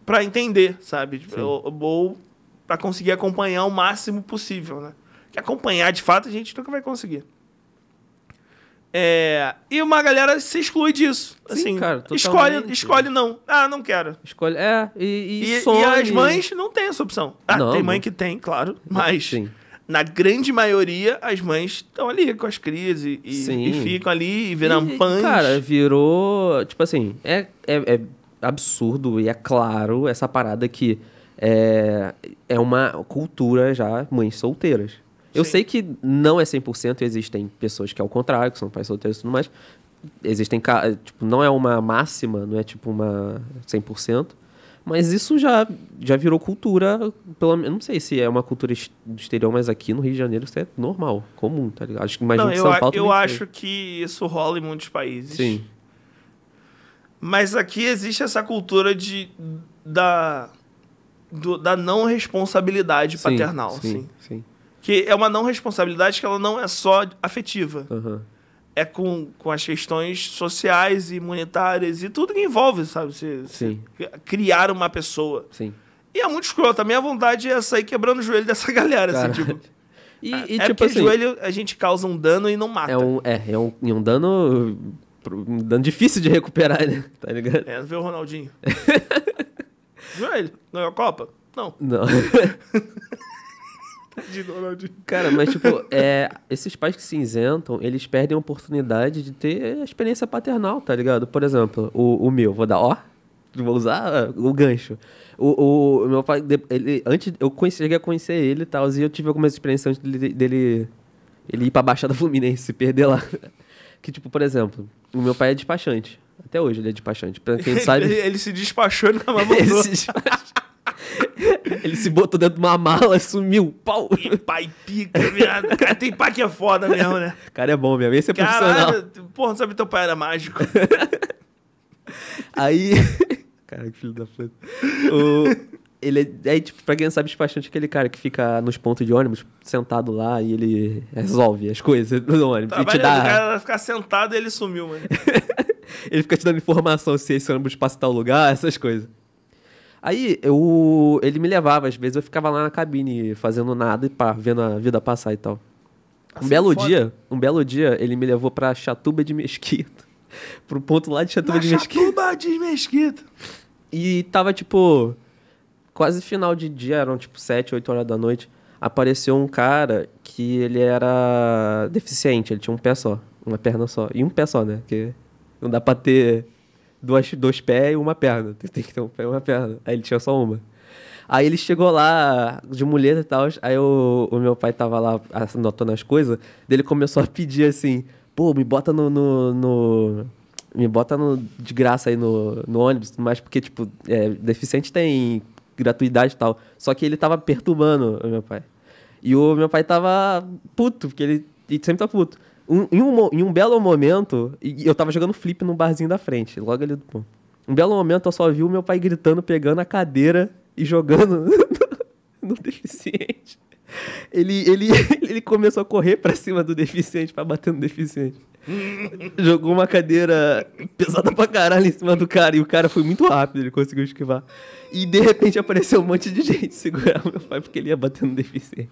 para entender, sabe? Tipo, eu vou para conseguir acompanhar o máximo possível, né? Que acompanhar, de fato, a gente nunca vai conseguir. É, e uma galera se exclui disso. Sim, assim, cara, escolhe, escolhe não. Ah, não quero. Escolhe, é, e, e, e, sonha, e as mães não têm essa opção. Ah, não, tem mãe não. que tem, claro, mas Sim. na grande maioria as mães estão ali com as crises e, ficam ali e viram pães. Cara, virou. Tipo assim, é, é, é, absurdo e é claro essa parada que é, é uma cultura já mães solteiras. Eu Sim. sei que não é 100%, existem pessoas que é o contrário, que são pais solteiros e tudo mais. Existem, tipo, não é uma máxima, não é tipo uma 100%, mas isso já, já virou cultura, pelo menos, não sei se é uma cultura do exterior, mas aqui no Rio de Janeiro isso é normal, comum, tá ligado? Acho que imagino São Paulo Eu, acho tem. que isso rola em muitos países. Sim. Mas aqui existe essa cultura de, da, do, da não responsabilidade sim, paternal, sim, assim. Sim que é uma não responsabilidade que ela não é só afetiva. Uhum. É com, com as questões sociais e monetárias e tudo que envolve, sabe? Se, Sim. Se criar uma pessoa. Sim. E é muito escroto. A minha vontade é sair quebrando o joelho dessa galera, Caralho. assim, tipo... E, ah, e, é tipo assim, joelho a gente causa um dano e não mata. É um, é, é um, um dano... Um dano difícil de recuperar, né? Tá ligado? É, vê o Ronaldinho. joelho, é a Copa? Não. Não. de Donaldinho. Cara, mas tipo, é, esses pais que se isentam, eles perdem a oportunidade de ter a experiência paternal, tá ligado? Por exemplo, o, o meu, vou dar, ó, vou usar o gancho. O, o, meu pai, ele, antes, eu conheci, cheguei a conhecer ele e tal, e eu tive algumas experiências antes dele, dele ele ir pra Baixada Fluminense se perder lá. Que, tipo, por exemplo, o meu pai é despachante. Até hoje ele é despachante. Pra quem sabe. Ele, ele se despachou e nunca ele se despachou. Ele se botou dentro de uma mala, sumiu, pau. E pai pica, viado. Cara, tem pai que é foda mesmo, né? Cara, é bom mesmo. Esse é Caralho, profissional. Porra, não sabe que teu pai era mágico. Aí... Cara, que filho da puta. O... Ele é, é, tipo, pra quem não sabe, despachante tipo, é aquele cara que fica nos pontos de ônibus, sentado lá, e ele resolve as coisas no ônibus. Trabalho e te dá... O cara ficar sentado e ele sumiu, mano. ele fica te dando informação se esse ônibus passa em tal lugar, essas coisas. Aí eu, ele me levava, às vezes eu ficava lá na cabine fazendo nada e pá, vendo a vida passar e tal. Assim, um belo foda. dia, um belo dia, ele me levou pra Chatuba de Mesquita. pro ponto lá de Chatuba na de Mesquita. Chatuba de Mesquita. E tava tipo. Quase final de dia, eram tipo 7, 8 horas da noite. Apareceu um cara que ele era deficiente, ele tinha um pé só, uma perna só. E um pé só, né? Porque não dá pra ter duas, dois pés e uma perna. Tem que ter um pé e uma perna. Aí ele tinha só uma. Aí ele chegou lá de muleta e tal. Aí o, o meu pai tava lá anotando as coisas. Ele começou a pedir assim: pô, me bota no. no, no me bota no, de graça aí no, no ônibus, mas porque, tipo, é, deficiente tem gratuidade e tal. Só que ele tava perturbando o meu pai. E o meu pai tava puto, porque ele, ele sempre tá puto em, um, em um belo momento, eu tava jogando flip no barzinho da frente, logo ali do ponto. Um belo momento eu só vi o meu pai gritando, pegando a cadeira e jogando no, deficiente. Ele, ele, ele começou a correr para cima do deficiente, para bater no deficiente. Jogou uma cadeira pesada pra caralho em cima do cara. E o cara foi muito rápido, ele conseguiu esquivar. E de repente apareceu um monte de gente segurando meu pai, porque ele ia bater no deficiente.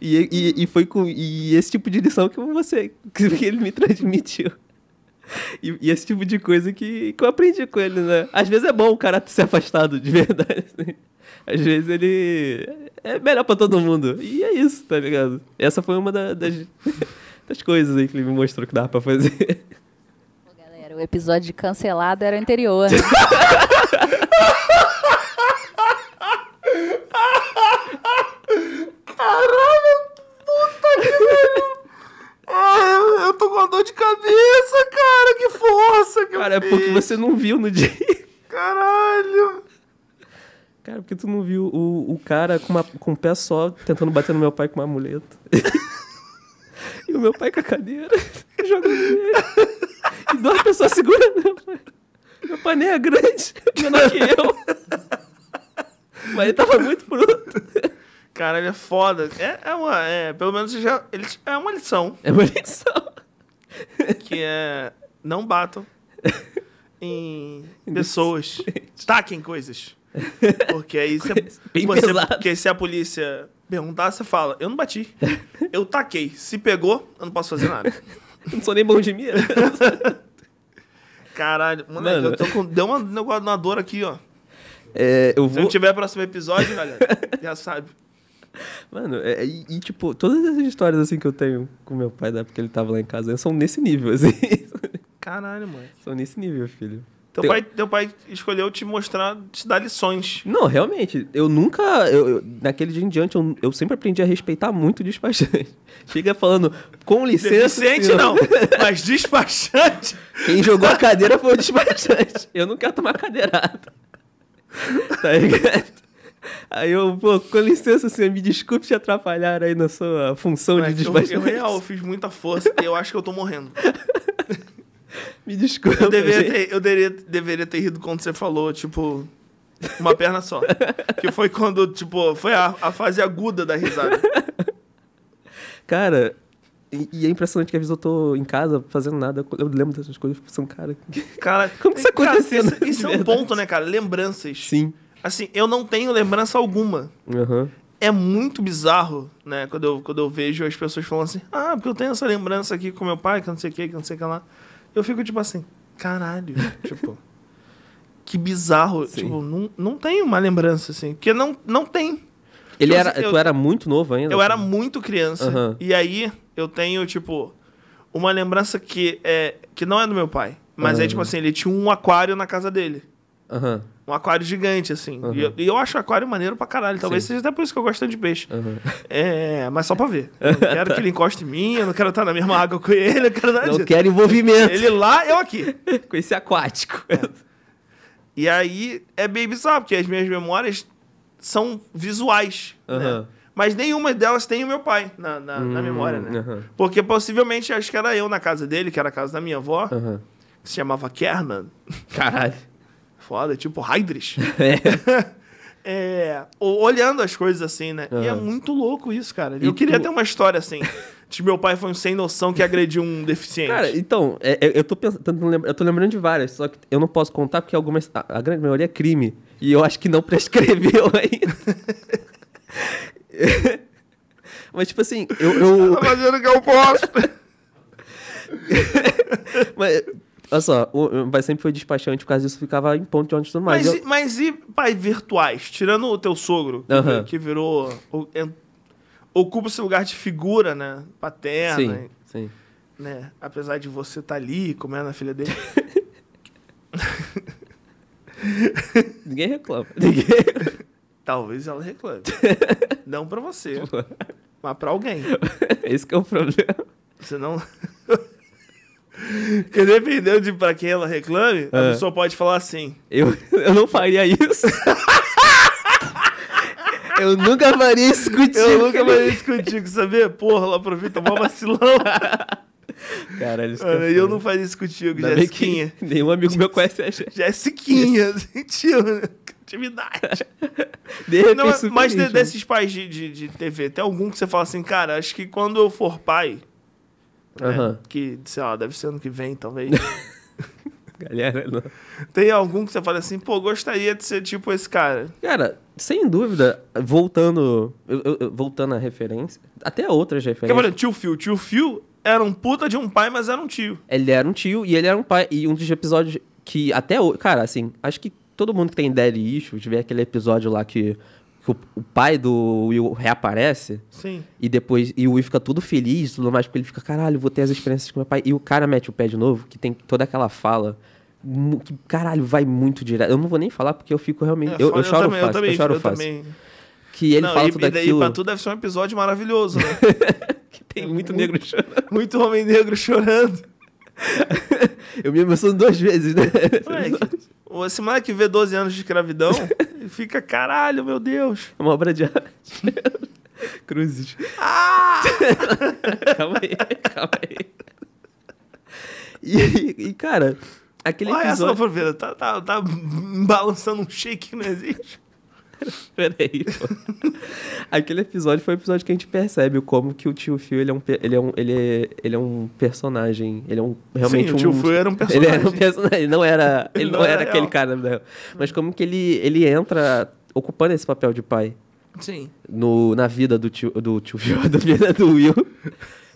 E, e, e, foi com e esse tipo de lição que você que ele me transmitiu. E, e, esse tipo de coisa que, que eu aprendi com ele, né? Às vezes é bom o cara se afastado de verdade. Assim. Às vezes ele é melhor para todo mundo. E é isso, tá ligado? Essa foi uma da, das, das coisas aí que ele me mostrou que dava para fazer. Pô, galera, o episódio de cancelado era o anterior. Caralho! É, eu tô com uma dor de cabeça, cara. Que força que Cara, é porque você não viu no dia. Caralho. Cara, porque tu não viu o, o cara com, uma, com um pé só tentando bater no meu pai com uma muleta. e o meu pai com a cadeira. Jogando E duas pessoas segurando meu pai. Meu pai nem é grande, menor que eu. Mas ele tava muito bruto. Caralho, é foda. É, é uma. É, pelo menos já. Ele, é uma lição. É uma lição. Que é. Não batam em pessoas. Taquem coisas. Porque aí você, Bem você, porque se a polícia perguntar, você fala, eu não bati. Eu taquei. Se pegou, eu não posso fazer nada. não sou nem bom de mim. Caralho, mano, mano, eu tô com. Deu uma, uma dor aqui, ó. É, eu vou... Se não tiver próximo episódio, galera, já sabe. Mano, é, é, e, e, tipo, todas essas histórias assim que eu tenho com meu pai da né, época que ele tava lá em casa são nesse nível, assim. Caralho, mano. São nesse nível, filho. Teu, pai, teu pai escolheu te mostrar, te dar lições. Não, realmente. Eu nunca. Eu, eu, naquele dia em diante, eu, eu sempre aprendi a respeitar muito o despachante. Chega falando, com licença. Deficiente não, mas despachante. Quem jogou a cadeira foi o despachante. Eu não quero tomar cadeirada. Tá ligado? Aí eu, pô, com licença, senhor, me desculpe te atrapalhar aí na sua função Mas de despachante. Eu, eu real, fiz muita força e eu acho que eu tô morrendo. me desculpe. Eu, deveria ter, eu deveria, deveria ter rido quando você falou, tipo, uma perna só. que foi quando, tipo, foi a, a fase aguda da risada. Cara, e, e, é impressionante que às vezes eu tô em casa fazendo nada. Eu lembro dessas coisas são cara. Cara, como que isso é aconteceu? Isso, isso é um ponto, né, cara? Lembranças. Sim. Assim, eu não tenho lembrança alguma. Uhum. É muito bizarro, né? Quando eu, quando eu vejo as pessoas falando assim, ah, porque eu tenho essa lembrança aqui com meu pai, que não sei o que, que não sei o que lá. Eu fico tipo assim, caralho, tipo. Que bizarro. Sim. Tipo, não, não tenho uma lembrança, assim. Porque não, não tem. Ele tipo, era, assim, eu, tu era muito novo ainda? Eu como? era assim? muito criança. Uhum. E aí eu tenho, tipo, uma lembrança que, é, que não é do meu pai. Mas uhum. é tipo assim, ele tinha um aquário na casa dele. Aham. Uhum um aquário gigante, assim. Uhum. E, eu, e, eu, acho aquário maneiro pra caralho. Talvez Sim. seja até por isso que eu gosto tanto de peixe. Uhum. É, mas só pra ver. Eu não quero que ele encoste em mim, eu não quero estar na mesma água com ele, eu quero Não quero envolvimento. Ele lá, eu aqui. com esse aquático. É. E aí é bem sabe, porque as minhas memórias são visuais. Uhum. Né? Mas nenhuma delas tem o meu pai na, na, hum, na memória, né? Porque possivelmente acho que era eu na casa dele, que era a casa da minha avó, que se chamava Kernan. Caralho foda, tipo Heidrich. É. é, olhando as coisas assim, né? Uhum. E é muito louco isso, cara. Eu queria tu... ter uma história assim. De meu pai foi um sem noção que agrediu um deficiente. Cara, então, é, é eu, tô pensando, eu tô lembrando de várias, só que eu não posso contar porque algumas. A, a grande maioria é crime. E eu acho que não prescreveu ainda. Mas, tipo assim, eu. eu... Tá fazendo imaginando que eu posso. Mas Olha só, o, o pai sempre foi despachante, por causa disso ficava em ponto de ônibus e tudo mais. Mas, eu... e, mas e pai virtuais? Tirando o teu sogro, que, que, virou. O, en, ocupa esse lugar de figura, né? Paterna. Sim, e, sim. Né? Apesar de você estar tá ali comendo a filha dele. Ninguém reclama. Ninguém... Talvez ela reclame. Não pra você. mas pra alguém. Esse é o problema. Você não. Porque dependendo de pra quem ela reclame, a é. pessoa pode falar assim. Eu, eu não faria isso. eu nunca faria isso contigo. Eu nunca faria isso com sabia? Porra, ela aproveita mó vacilão. Caralho, isso é Mano, eu não faria isso contigo, Ainda bem que Jessiquinha. Nenhum amigo meu conhece a Jessiquinha, sentiu, né? Atividade. De Não, mas de- desses pais de, de, de TV, tem algum que você fala assim, cara, acho que quando eu for pai, né? Que, sei lá, deve ser ano que vem, talvez. Galera, não. Tem algum que você fala assim, pô, gostaria de ser tipo esse cara? Cara, sem dúvida, voltando eu, eu, voltando a referência, até outras referências. Porque, tio Phil, tio Phil era um puta de um pai, mas era um tio. Ele era um tio e ele era um pai. E um dos episódios que até. Cara, assim, acho que todo mundo que tem daddy issues vê aquele episódio lá que que o, o, pai do Will reaparece. Sim. E depois. E o Will fica tudo feliz e tudo mais, porque ele fica, caralho, vou ter as experiências com meu pai. E o cara mete o pé de novo, que tem toda aquela fala. Que, caralho, vai muito direto. Eu não vou nem falar porque eu fico realmente. É, eu, eu, choro também, fácil. Eu, também, eu choro eu fácil. Também. Que ele não, fala e, tudo e daí, aquilo. pra tu deve ser um episódio maravilhoso, né? que tem é muito, muito negro chorando. Muito homem negro chorando. eu me emociono duas vezes, né? Ué, que... Esse moleque vê 12 anos de escravidão e fica, caralho, meu Deus. É uma obra de arte. Cruzes. Ah! calma aí, calma aí. E, e cara, aquele Olha episódio... Olha essa, tá, tá, tá balançando um shake que não existe. Peraí, pô. Aquele episódio foi o episódio que a gente percebe como que o tio Phil, ele é um, ele é um, ele é, ele é um personagem, ele é um, realmente Sim, um... o tio Phil era um personagem. Ele era um personagem, não era, ele, não, não, era, é era aquele cara, né? mas como que ele, ele entra ocupando esse papel de pai. Sim. No, na vida do tio, do tio Phil, da vida do Will,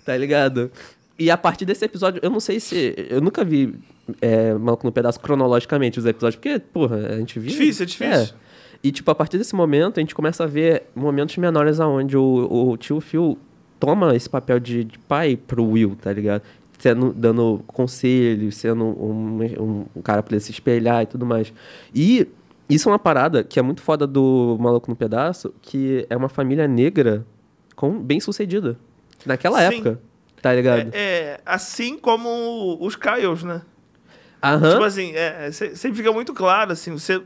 tá ligado? E a partir desse episódio, eu não sei se. Eu nunca vi é, Maluco no Pedaço cronologicamente os episódios, porque, porra, a gente viu. Difícil, é difícil. É. E, tipo, a partir desse momento, a gente começa a ver momentos menores aonde o, o tio Phil toma esse papel de, de pai pro Will, tá ligado? Sendo, dando conselhos, sendo um, um, um cara pra ele se espelhar e tudo mais. E isso é uma parada que é muito foda do Maluco no Pedaço, que é uma família negra com bem sucedida. Naquela Sim. época, tá ligado? É, é, assim como os Kyles, né? Aham. Tipo assim, é, é sempre fica muito claro, assim, você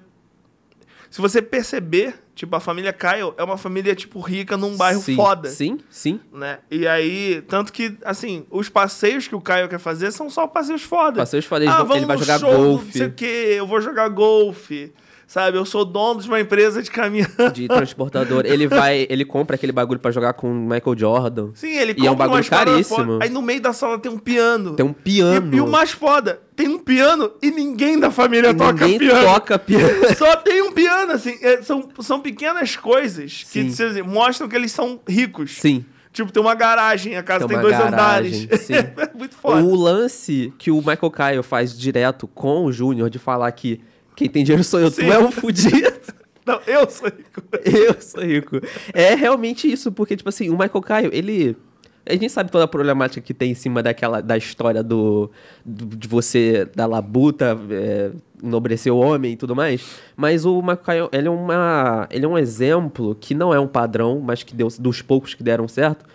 se você perceber, tipo, a família Kyle é uma família, tipo, rica num bairro sim, foda. Sim, sim. Né? E aí, tanto que, assim, os passeios que o Kyle quer fazer são só passeios foda. Passeios foda, ah, ele, vamos ele vai jogar show, golfe. Não sei o quê, eu vou jogar golfe sabe? Eu sou dono de uma empresa de caminhão. De transportador. Ele vai, ele compra aquele bagulho para jogar com Michael Jordan. Sim, ele e compra. E é um bagulho caríssimo. Aí no meio da sala tem um piano. Tem um piano. E, e o mais foda, tem um piano e ninguém da família toca piano. Ninguém toca piano. Só tem um piano, assim. É, são, são pequenas coisas que mostram que eles são ricos. Sim. Tipo, tem uma garagem, a casa tem, tem dois garagem, andares. é muito foda. O lance que o Michael Kyle faz direto com o Júnior de falar que quem tem dinheiro sou eu. Sim. Tu é um fudido. Não, eu sou rico. eu sou rico. É realmente isso, porque, tipo assim, o Michael Caio, ele. A gente sabe toda a problemática que tem em cima daquela da história do, do de você da labuta, é, enobrecer o homem e tudo mais. Mas o Michael Caio, ele é uma ele é um exemplo que não é um padrão, mas que deu dos poucos que deram certo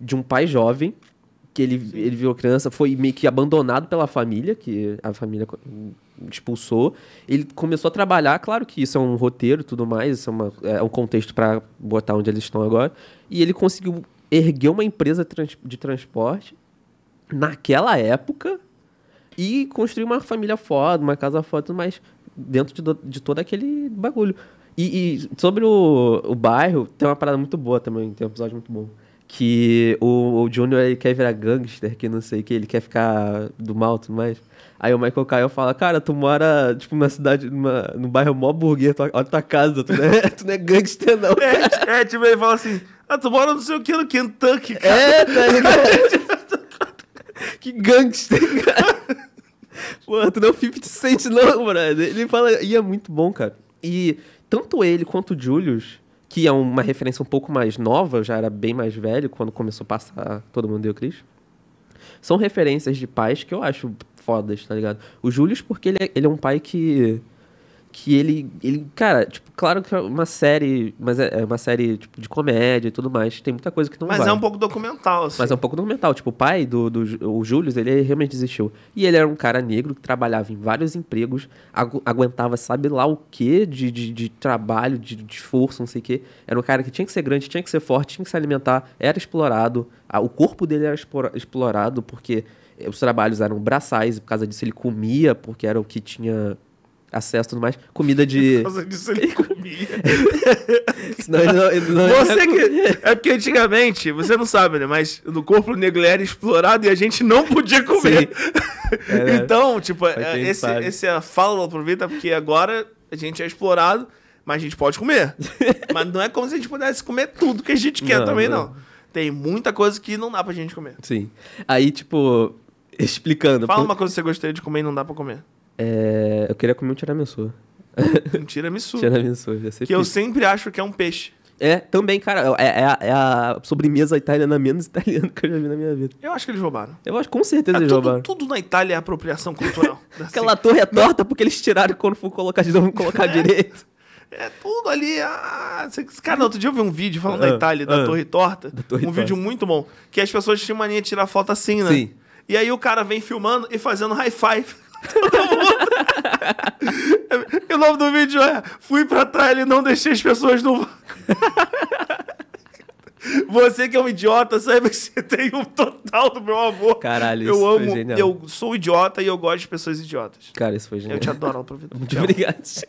de um pai jovem que ele, ele virou criança, foi meio que abandonado pela família, que a família expulsou. Ele começou a trabalhar, claro que isso é um roteiro tudo mais, isso é, uma, é um contexto para botar onde eles estão agora. E ele conseguiu erguer uma empresa de transporte naquela época e construir uma família foda, uma casa foda, tudo mais, dentro de, de todo aquele bagulho. E, e sobre o, o bairro, tem uma parada muito boa também, tem um episódio muito bom que o, o Junior ele quer virar gangster, que não sei o que, ele quer ficar do mal e tudo mais. Aí o Michael Kyle fala, cara, tu mora, tipo, na cidade, numa, num bairro mó burguês, olha tua, casa, tu não, é, tu não é gangster não. É, é, tipo, ele fala assim, ah, tu mora não sei o que no Kentucky, cara. É, tá ligado? que gangster, cara. Pô, tu não é o 50 Cent não, brother. Ele fala, e é muito bom, cara. E tanto ele quanto o Julius que é uma referência um pouco mais nova, eu já era bem mais velho quando começou a passar Todo Mundo Deu Cris. São referências de pais que eu acho fodas, tá ligado? O Julius porque ele é, ele é um pai que que ele, ele, cara, tipo, claro que é uma série, mas é, é uma série tipo de comédia e tudo mais, tem muita coisa que não mas vai. Mas é um pouco documental, assim. Mas é um pouco documental, tipo, o pai do, do o Július, ele realmente desistiu. E ele era um cara negro que trabalhava em vários empregos, agu aguentava sabe lá o que de, de, de, trabalho, de, de, esforço, não sei o que. Era um cara que tinha que ser grande, tinha que ser forte, tinha que se alimentar, era explorado, a, o corpo dele era explorado porque os trabalhos eram braçais, por causa disso ele comia porque era o que tinha acesso e tudo mais. Comida de. Por causa disso ele comia. Senão ele não, ele não você que... É porque antigamente, você não sabe, né? Mas no corpo negro era explorado e a gente não podia comer. É, né? então, tipo, é, esse, esse é fala aproveita porque agora a gente é explorado, mas a gente pode comer. mas não é como se a gente pudesse comer tudo que a gente quer não, também, não. não. Tem muita coisa que não dá pra gente comer. Sim. Aí, tipo, explicando. Fala por... uma coisa que você gostaria de comer e não dá pra comer. É, eu queria comer um tiramisu. Um tiramisu. tiramisu, ia ser Que eu sempre acho que é um peixe. É, também, cara, é, é, a, é a sobremesa italiana menos italiana que eu já vi na minha vida. Eu acho que eles roubaram. Eu acho com certeza é, eles tudo, roubaram. Tudo na Itália é apropriação cultural. Aquela torre é torta porque eles tiraram quando for colocar, não colocar é. direito. É tudo ali. Ah, cara, outro dia eu vi um vídeo falando ah, da Itália, da ah, Torre Torta. Da torre um torta. vídeo muito bom. Que as pessoas tinham mania de tirar foto assim, né? Sim. E aí o cara vem filmando e fazendo high five. e o nome do vídeo é Fui pra trás e não deixei as pessoas no. Você que é um idiota, sabe que você tem um total do meu amor. Caralho, eu isso amo, foi genial. Eu sou idiota e eu gosto de pessoas idiotas. Cara, isso foi genial. Eu te adoro, Alprovida. Muito obrigado, gente.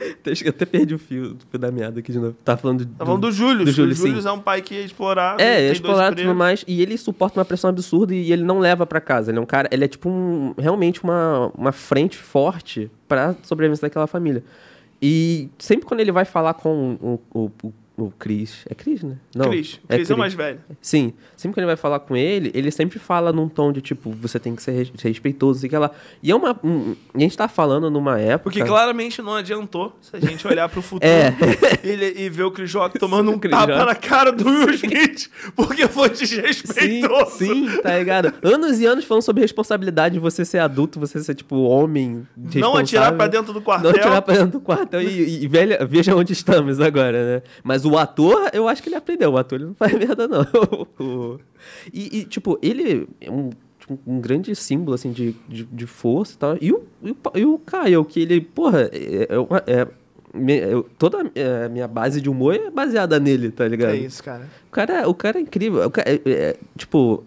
Eu até perdi o fio, o fio da meada aqui de novo. Tá falando tá do, tá falando do Júlio. Do Júlio, o Júlio é um pai que ia explorar. É, é, é ia explorar e tudo mais. E ele suporta uma pressão absurda e ele não leva para casa. Ele é um cara. Ele é tipo um, realmente uma, uma frente forte pra sobrevivência daquela família. E sempre quando ele vai falar com o, o, o o Chris. É Chris, né? Não, Chris. É é o mais velho. Sim. Sempre que ele vai falar com ele, ele sempre fala num tom de tipo, você tem que ser respeitoso, sei que lá. E é uma. Um, a gente tá falando numa época. Porque claramente não adiantou se a gente olhar pro futuro é. e, e, ver o Chris Rock tomando um Chris tapa Rock. na cara do Will Smith porque foi desrespeitoso. Sim, sim, tá ligado? Anos e anos falando sobre responsabilidade de você ser adulto, você ser tipo homem. Não atirar pra dentro do quartel. Não atirar pra dentro do quartel. E, e, e velha, veja onde estamos agora, né? Mas o o ator, eu acho que ele aprendeu. O ator ele não faz merda, não. e, e, tipo, ele é um, tipo, um grande símbolo, assim, de, de, de força e tal. E o, e o, e o Kyle, que ele, porra, é, é uma, é me, eu, é, toda é, a minha base de humor é baseada nele, tá ligado? É isso, cara. O cara, o cara é incrível. Cara, é, é, tipo,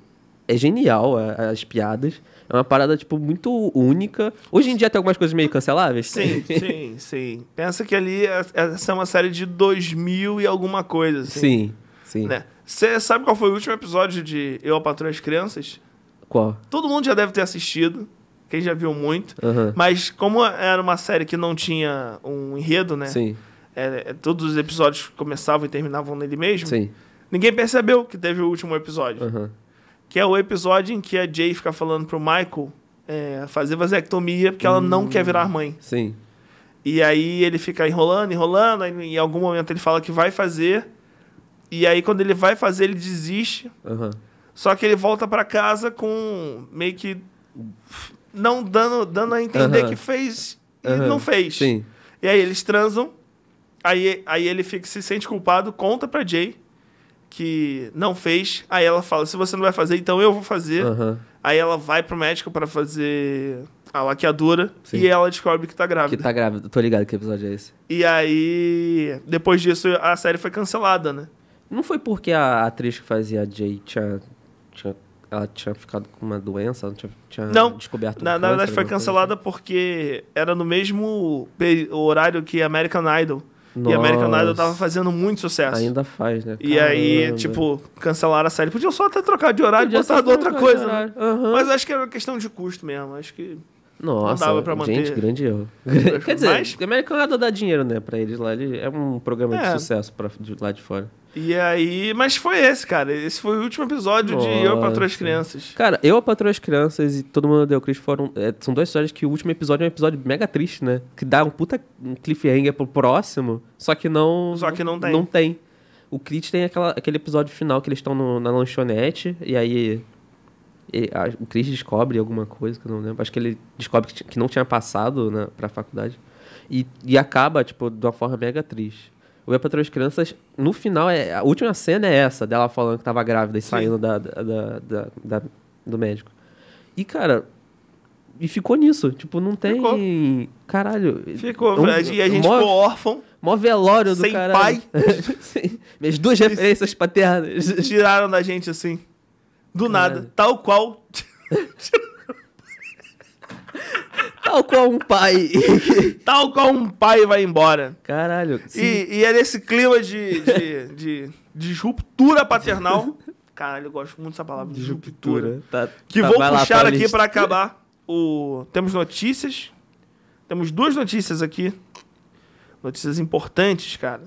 é genial as piadas. É uma parada, tipo, muito única. Hoje em dia tem algumas coisas meio canceláveis? Sim, sim, sim. Pensa que ali é, é, essa é uma série de 2000 e alguma coisa, assim. Sim, sim. Né? Você sabe qual foi o último episódio de Eu, a Patrulha as Crianças? Qual? Todo mundo já deve ter assistido. Quem já viu muito. Mas como era uma série que não tinha um enredo, né? Sim. É, é, todos os episódios começavam e terminavam nele mesmo. Sim. Ninguém percebeu que teve o último episódio. Uhum que é o episódio em que a Jay fica falando pro Michael é, fazer vasectomia porque hum, ela não quer virar mãe. Sim. E aí ele fica enrolando, enrolando, e em algum momento ele fala que vai fazer. E aí quando ele vai fazer, ele desiste. Uhum. Só que ele volta para casa com meio que não dando, dando a entender uhum. que fez e uhum. não fez. Sim. E aí eles transam. Aí, aí ele fica, se sente culpado, conta pra Jay que não fez. Aí ela fala: se você não vai fazer, então eu vou fazer. Uhum. Aí ela vai pro médico para fazer a laqueadura Sim. e ela descobre que tá grávida. Que tá grávida, tô ligado que episódio é esse. E aí, depois disso, a série foi cancelada, né? Não foi porque a atriz que fazia a Jay tinha, tinha ela tinha ficado com uma doença, ela tinha, tinha não, descoberto um na, na verdade foi cancelada assim. porque era no mesmo horário que American Idol. Nossa. E American Idol tava fazendo muito sucesso. Ainda faz, né? E aí, tipo, cancelaram a série. Podiam só até trocar de horário e botar outra coisa. Uhum. Mas acho que era é uma questão de custo mesmo. Acho que nossa, não dava pra manter. gente, grande erro. Quer dizer, Mas... é melhor que dá dinheiro, né, pra eles lá. Ele é um programa de é. sucesso pra, de, lá de fora. E aí, mas foi esse, cara. Esse foi o último episódio Nossa. de Eu Patrulho as Crianças. Cara, Eu Patrulho as Crianças e Todo Mundo Deu Cris foram. É, são duas histórias que o último episódio é um episódio mega triste, né? Que dá um puta cliffhanger pro próximo, só que não. Só que não, não tem. Não tem. O Crit tem aquela, aquele episódio final que eles estão na lanchonete, e aí o Chris descobre alguma coisa que eu não lembro. Acho que ele descobre que, que não tinha passado né, para a faculdade. E, e acaba, tipo, de uma forma mega triste. O Minha Patrulha Crianças, no final, é, a última cena é essa, dela falando que tava grávida e saindo da, da, da, da, do médico. E, cara, e ficou nisso. Tipo, não tem. Ficou. Caralho. Ficou, é um, Fred. E a gente ficou órfão. Mó velório do Sem caralho. pai. Minhas duas referências paternas. Tiraram da gente assim. Do nada, nada. tal qual. tal qual um pai. tal qual um pai vai embora. Caralho. E, e, é nesse clima de, de, de, de ruptura paternal. Caralho, eu gosto muito dessa palavra. De ruptura. Tá, que tá, vou puxar aqui para acabar o. Temos notícias. Temos duas notícias aqui. Notícias importantes, cara.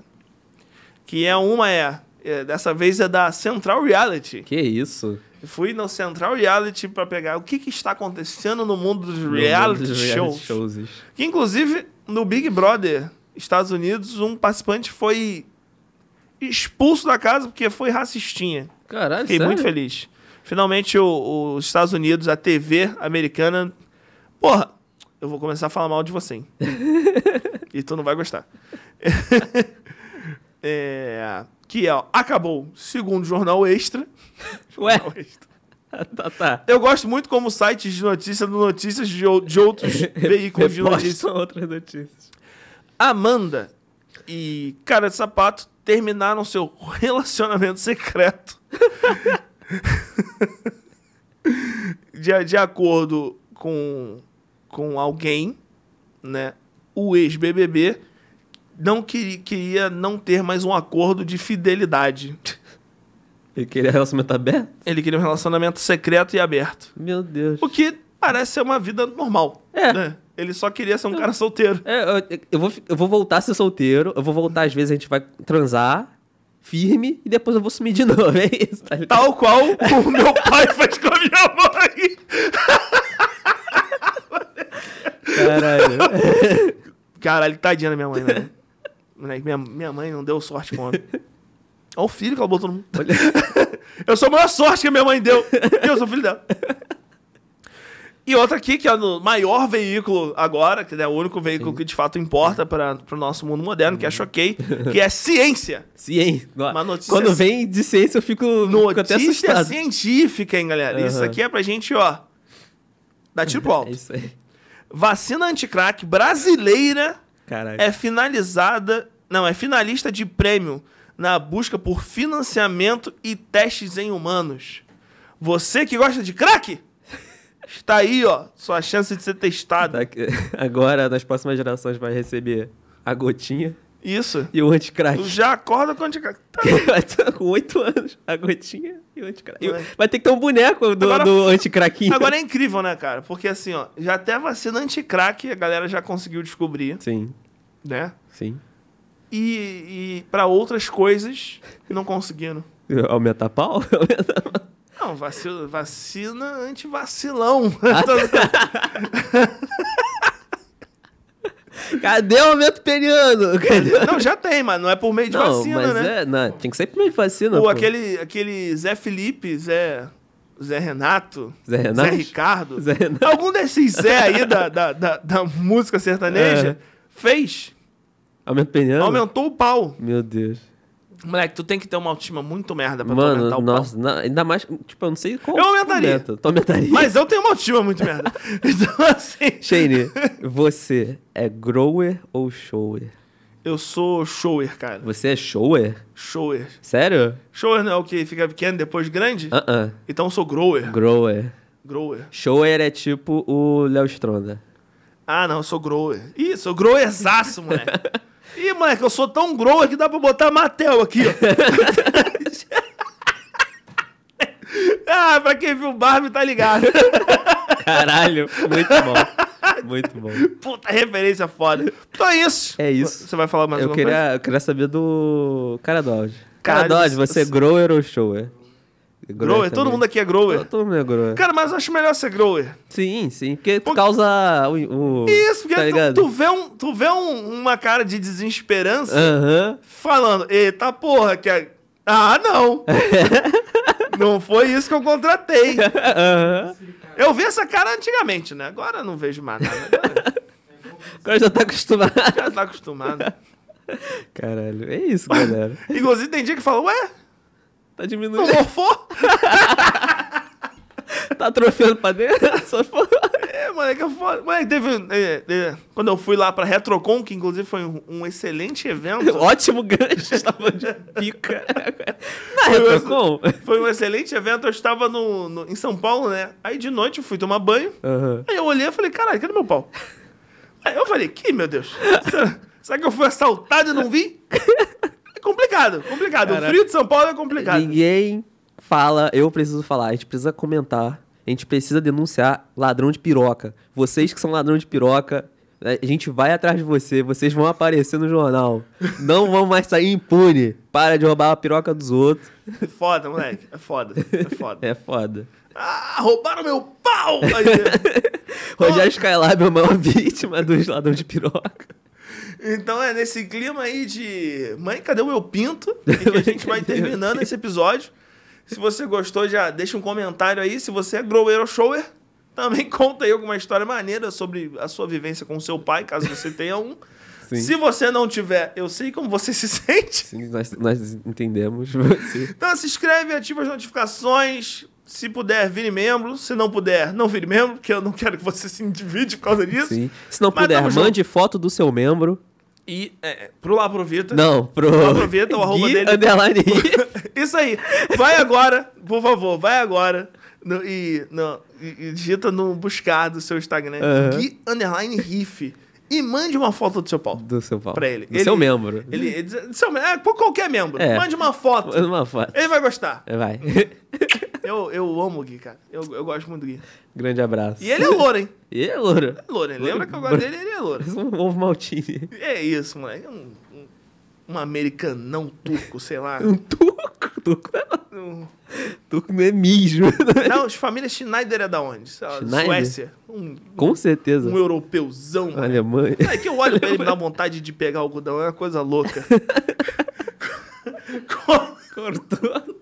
Que é uma é, é. Dessa vez é da Central Reality. Que isso? Fui no Central Reality para pegar o que, que, está acontecendo no mundo dos reality, mundo dos reality shows. shows. Que, inclusive, no Big Brother, Estados Unidos, um participante foi expulso da casa porque foi racistinha. Caralho, Fiquei sério? muito feliz. Finalmente, os Estados Unidos, a TV americana. Porra, eu vou começar a falar mal de você. Hein? e tu não vai gostar. é que é, ó, acabou, segundo jornal extra. Ué? Jornal extra. tá, tá. Eu gosto muito como sites de notícias do notícias de, de outros veículos de notícias. outras notícias. Amanda e Cara de Sapato terminaram seu relacionamento secreto. de, de acordo com, com alguém, né? O ex-BBB não queria, queria não ter mais um acordo de fidelidade. Ele queria relacionamento aberto? Ele queria um relacionamento secreto e aberto. Meu Deus. O que parece ser uma vida normal. É. Né? Ele só queria ser um eu, cara solteiro. É, eu, eu, vou, eu vou voltar a ser solteiro, eu vou voltar, às vezes a gente vai transar, firme e depois eu vou sumir de novo. É isso, tá Tal qual o meu pai faz com a minha mãe. Caralho. Caralho, tadinha da minha mãe, né? Moleque, minha, minha mãe não deu sorte com homem. Olha o filho que ela botou no mundo. eu sou a maior sorte que a minha mãe deu. Eu sou filho dela. E outra aqui, que é o maior veículo agora, que é o único veículo Sim. que de fato importa para o nosso mundo moderno, que é uhum. Choquei, que é ciência. Ciência. Uma notícia... Quando vem de ciência, eu fico, notícia fico até assustado. Notícia científica, hein, galera? Uhum. Isso aqui é para gente, ó, dar tiro pro é alto. É isso aí. Vacina anticrack brasileira Caraca. é finalizada. Não, é finalista de prêmio na busca por financiamento e testes em humanos. Você que gosta de crack? Está aí, ó, sua chance de ser testado. Tá Agora, nas próximas gerações, vai receber a gotinha. Isso. E o anticrack. Já acorda com o anticrack. Tá. com oito anos, a gotinha. Vai ter que ter um boneco do, do anticraquinho. Agora é incrível, né, cara? Porque assim, ó, já até vacina anticraque a galera já conseguiu descobrir. Sim. Né? Sim. E, e para outras coisas, não conseguiram. Aumentar pau? Não, vacina vacina antivacilão. Ah, Cadê o aumento peniano? Cadê? Não, já tem, mas não é por meio de não, vacina, né? É, não, tem que ser por meio de vacina. Pô, Aquele, aquele Zé Felipe, Zé. Zé Renato, Zé, Renato? Zé Ricardo, Zé Renato. algum desses Zé aí da, da, da, da música sertaneja é. fez. Aumentou o peniano? Aumentou o pau. Meu Deus. Moleque, tu tem que ter uma autoestima muito merda pra Mano, tu aumentar o nossa, ainda mais, tipo, eu não sei como. Eu aumentaria. Aumenta, tu aumentaria. Mas eu tenho uma autoestima muito merda. então, assim. Shane, você é grower ou shower? Eu sou shower, cara. Você é shower? Shower. Sério? Shower não é o que fica pequeno depois grande? Uh -uh. Então eu sou grower. Grower. Grower. Shower é tipo o Léo Stronda. Ah, não, eu sou grower. Ih, sou growerzaço, moleque. Ih, moleque, eu sou tão grower que dá pra botar Matel aqui, ó. ah, pra quem viu o Barbie tá ligado. Caralho, muito bom. Muito bom. Puta referência foda. Então é isso. É isso. Você vai falar mais eu alguma queria, coisa? Eu queria saber do cara Dodge. Cara, Dodge, você é grower ou shower? É grower, todo mundo aqui é grower. Todo, mundo é grower. Cara, mas eu acho melhor ser grower. Sim, sim, porque, porque... causa o, o, Isso, porque tá tu, tu, vê, um, tu vê um, uma cara de desesperança uhum. falando, eita porra, que é... Ah, não! não foi isso que eu contratei. Uhum. Eu vi essa cara antigamente, né? Agora não vejo mais nada. Agora, já tá acostumado. Já tá acostumado. Caralho, é isso, galera. Igualzinho tem dia que fala, ué... Tá diminuindo. Morfou? tá trofeando pra dentro? Só É, moleque, é foda. Moleque, teve. É, é, quando eu fui lá pra Retrocon, que inclusive foi um, um excelente evento. Ótimo gancho, estava de pica. Na foi Retrocon? Um, foi um excelente evento. Eu estava no, no, em São Paulo, né? Aí de noite eu fui tomar banho. Uhum. Aí eu olhei e falei, caralho, cadê meu pau? Aí eu falei, que meu Deus? Será, será que eu fui assaltado e não vi? É complicado, complicado. Cara, o frio de São Paulo é complicado. Ninguém fala, eu preciso falar, a gente precisa comentar, a gente precisa denunciar ladrão de piroca. Vocês que são ladrão de piroca, né, a gente vai atrás de você, vocês vão aparecer no jornal. Não vão mais sair impune. Para de roubar a piroca dos outros. É foda, moleque. É foda. É foda. É foda. Ah, roubaram meu pau! É. Rogério Skylab é a maior vítima dos ladrões de piroca. Então é nesse clima aí de. Mãe, cadê o meu pinto? que a gente vai terminando esse episódio. Se você gostou, já deixa um comentário aí. Se você é grower ou shower, também conta aí alguma história maneira sobre a sua vivência com o seu pai, caso você tenha um. Sim. Se você não tiver, eu sei como você se sente. Sim, nós, nós entendemos. Você. Então se inscreve, ativa as notificações, se puder, vire membro. Se não puder, não vire membro, porque eu não quero que você se divide por causa disso. Sim. Se não Mas puder, mande junto. foto do seu membro. E é, é pro Lá Provita. Não, pro. Lá ou o arroba dele. Underline. Isso aí. Vai agora, por favor, vai agora. No, e, no, e digita no buscar do seu Instagram. Uhum. Gui Underline Riff e mande uma foto do seu pau. Do seu pau. Pra ele. Do ele, seu membro. Ele, ele, ele seu, é, por qualquer membro. É. Mande uma foto. Mande uma foto. Ele vai gostar. É, vai. Eu, eu amo o Gui, cara. Eu, eu gosto muito do Gui. Grande abraço. E ele é louro, hein? E ele é louro. É louro. Lembra que eu gosto dele? Ele é louro. Um ovo maltine. É isso, moleque. É um um americanão turco, sei lá. Um turco? Turco não. É um... Turco não é mesmo né? Não, as famílias Schneider é da onde? Schneider? Suécia. Um, Com certeza. Um europeuzão. Alemanha. É que eu olho pra ele me dá vontade de pegar algodão, é uma coisa louca. Cortou.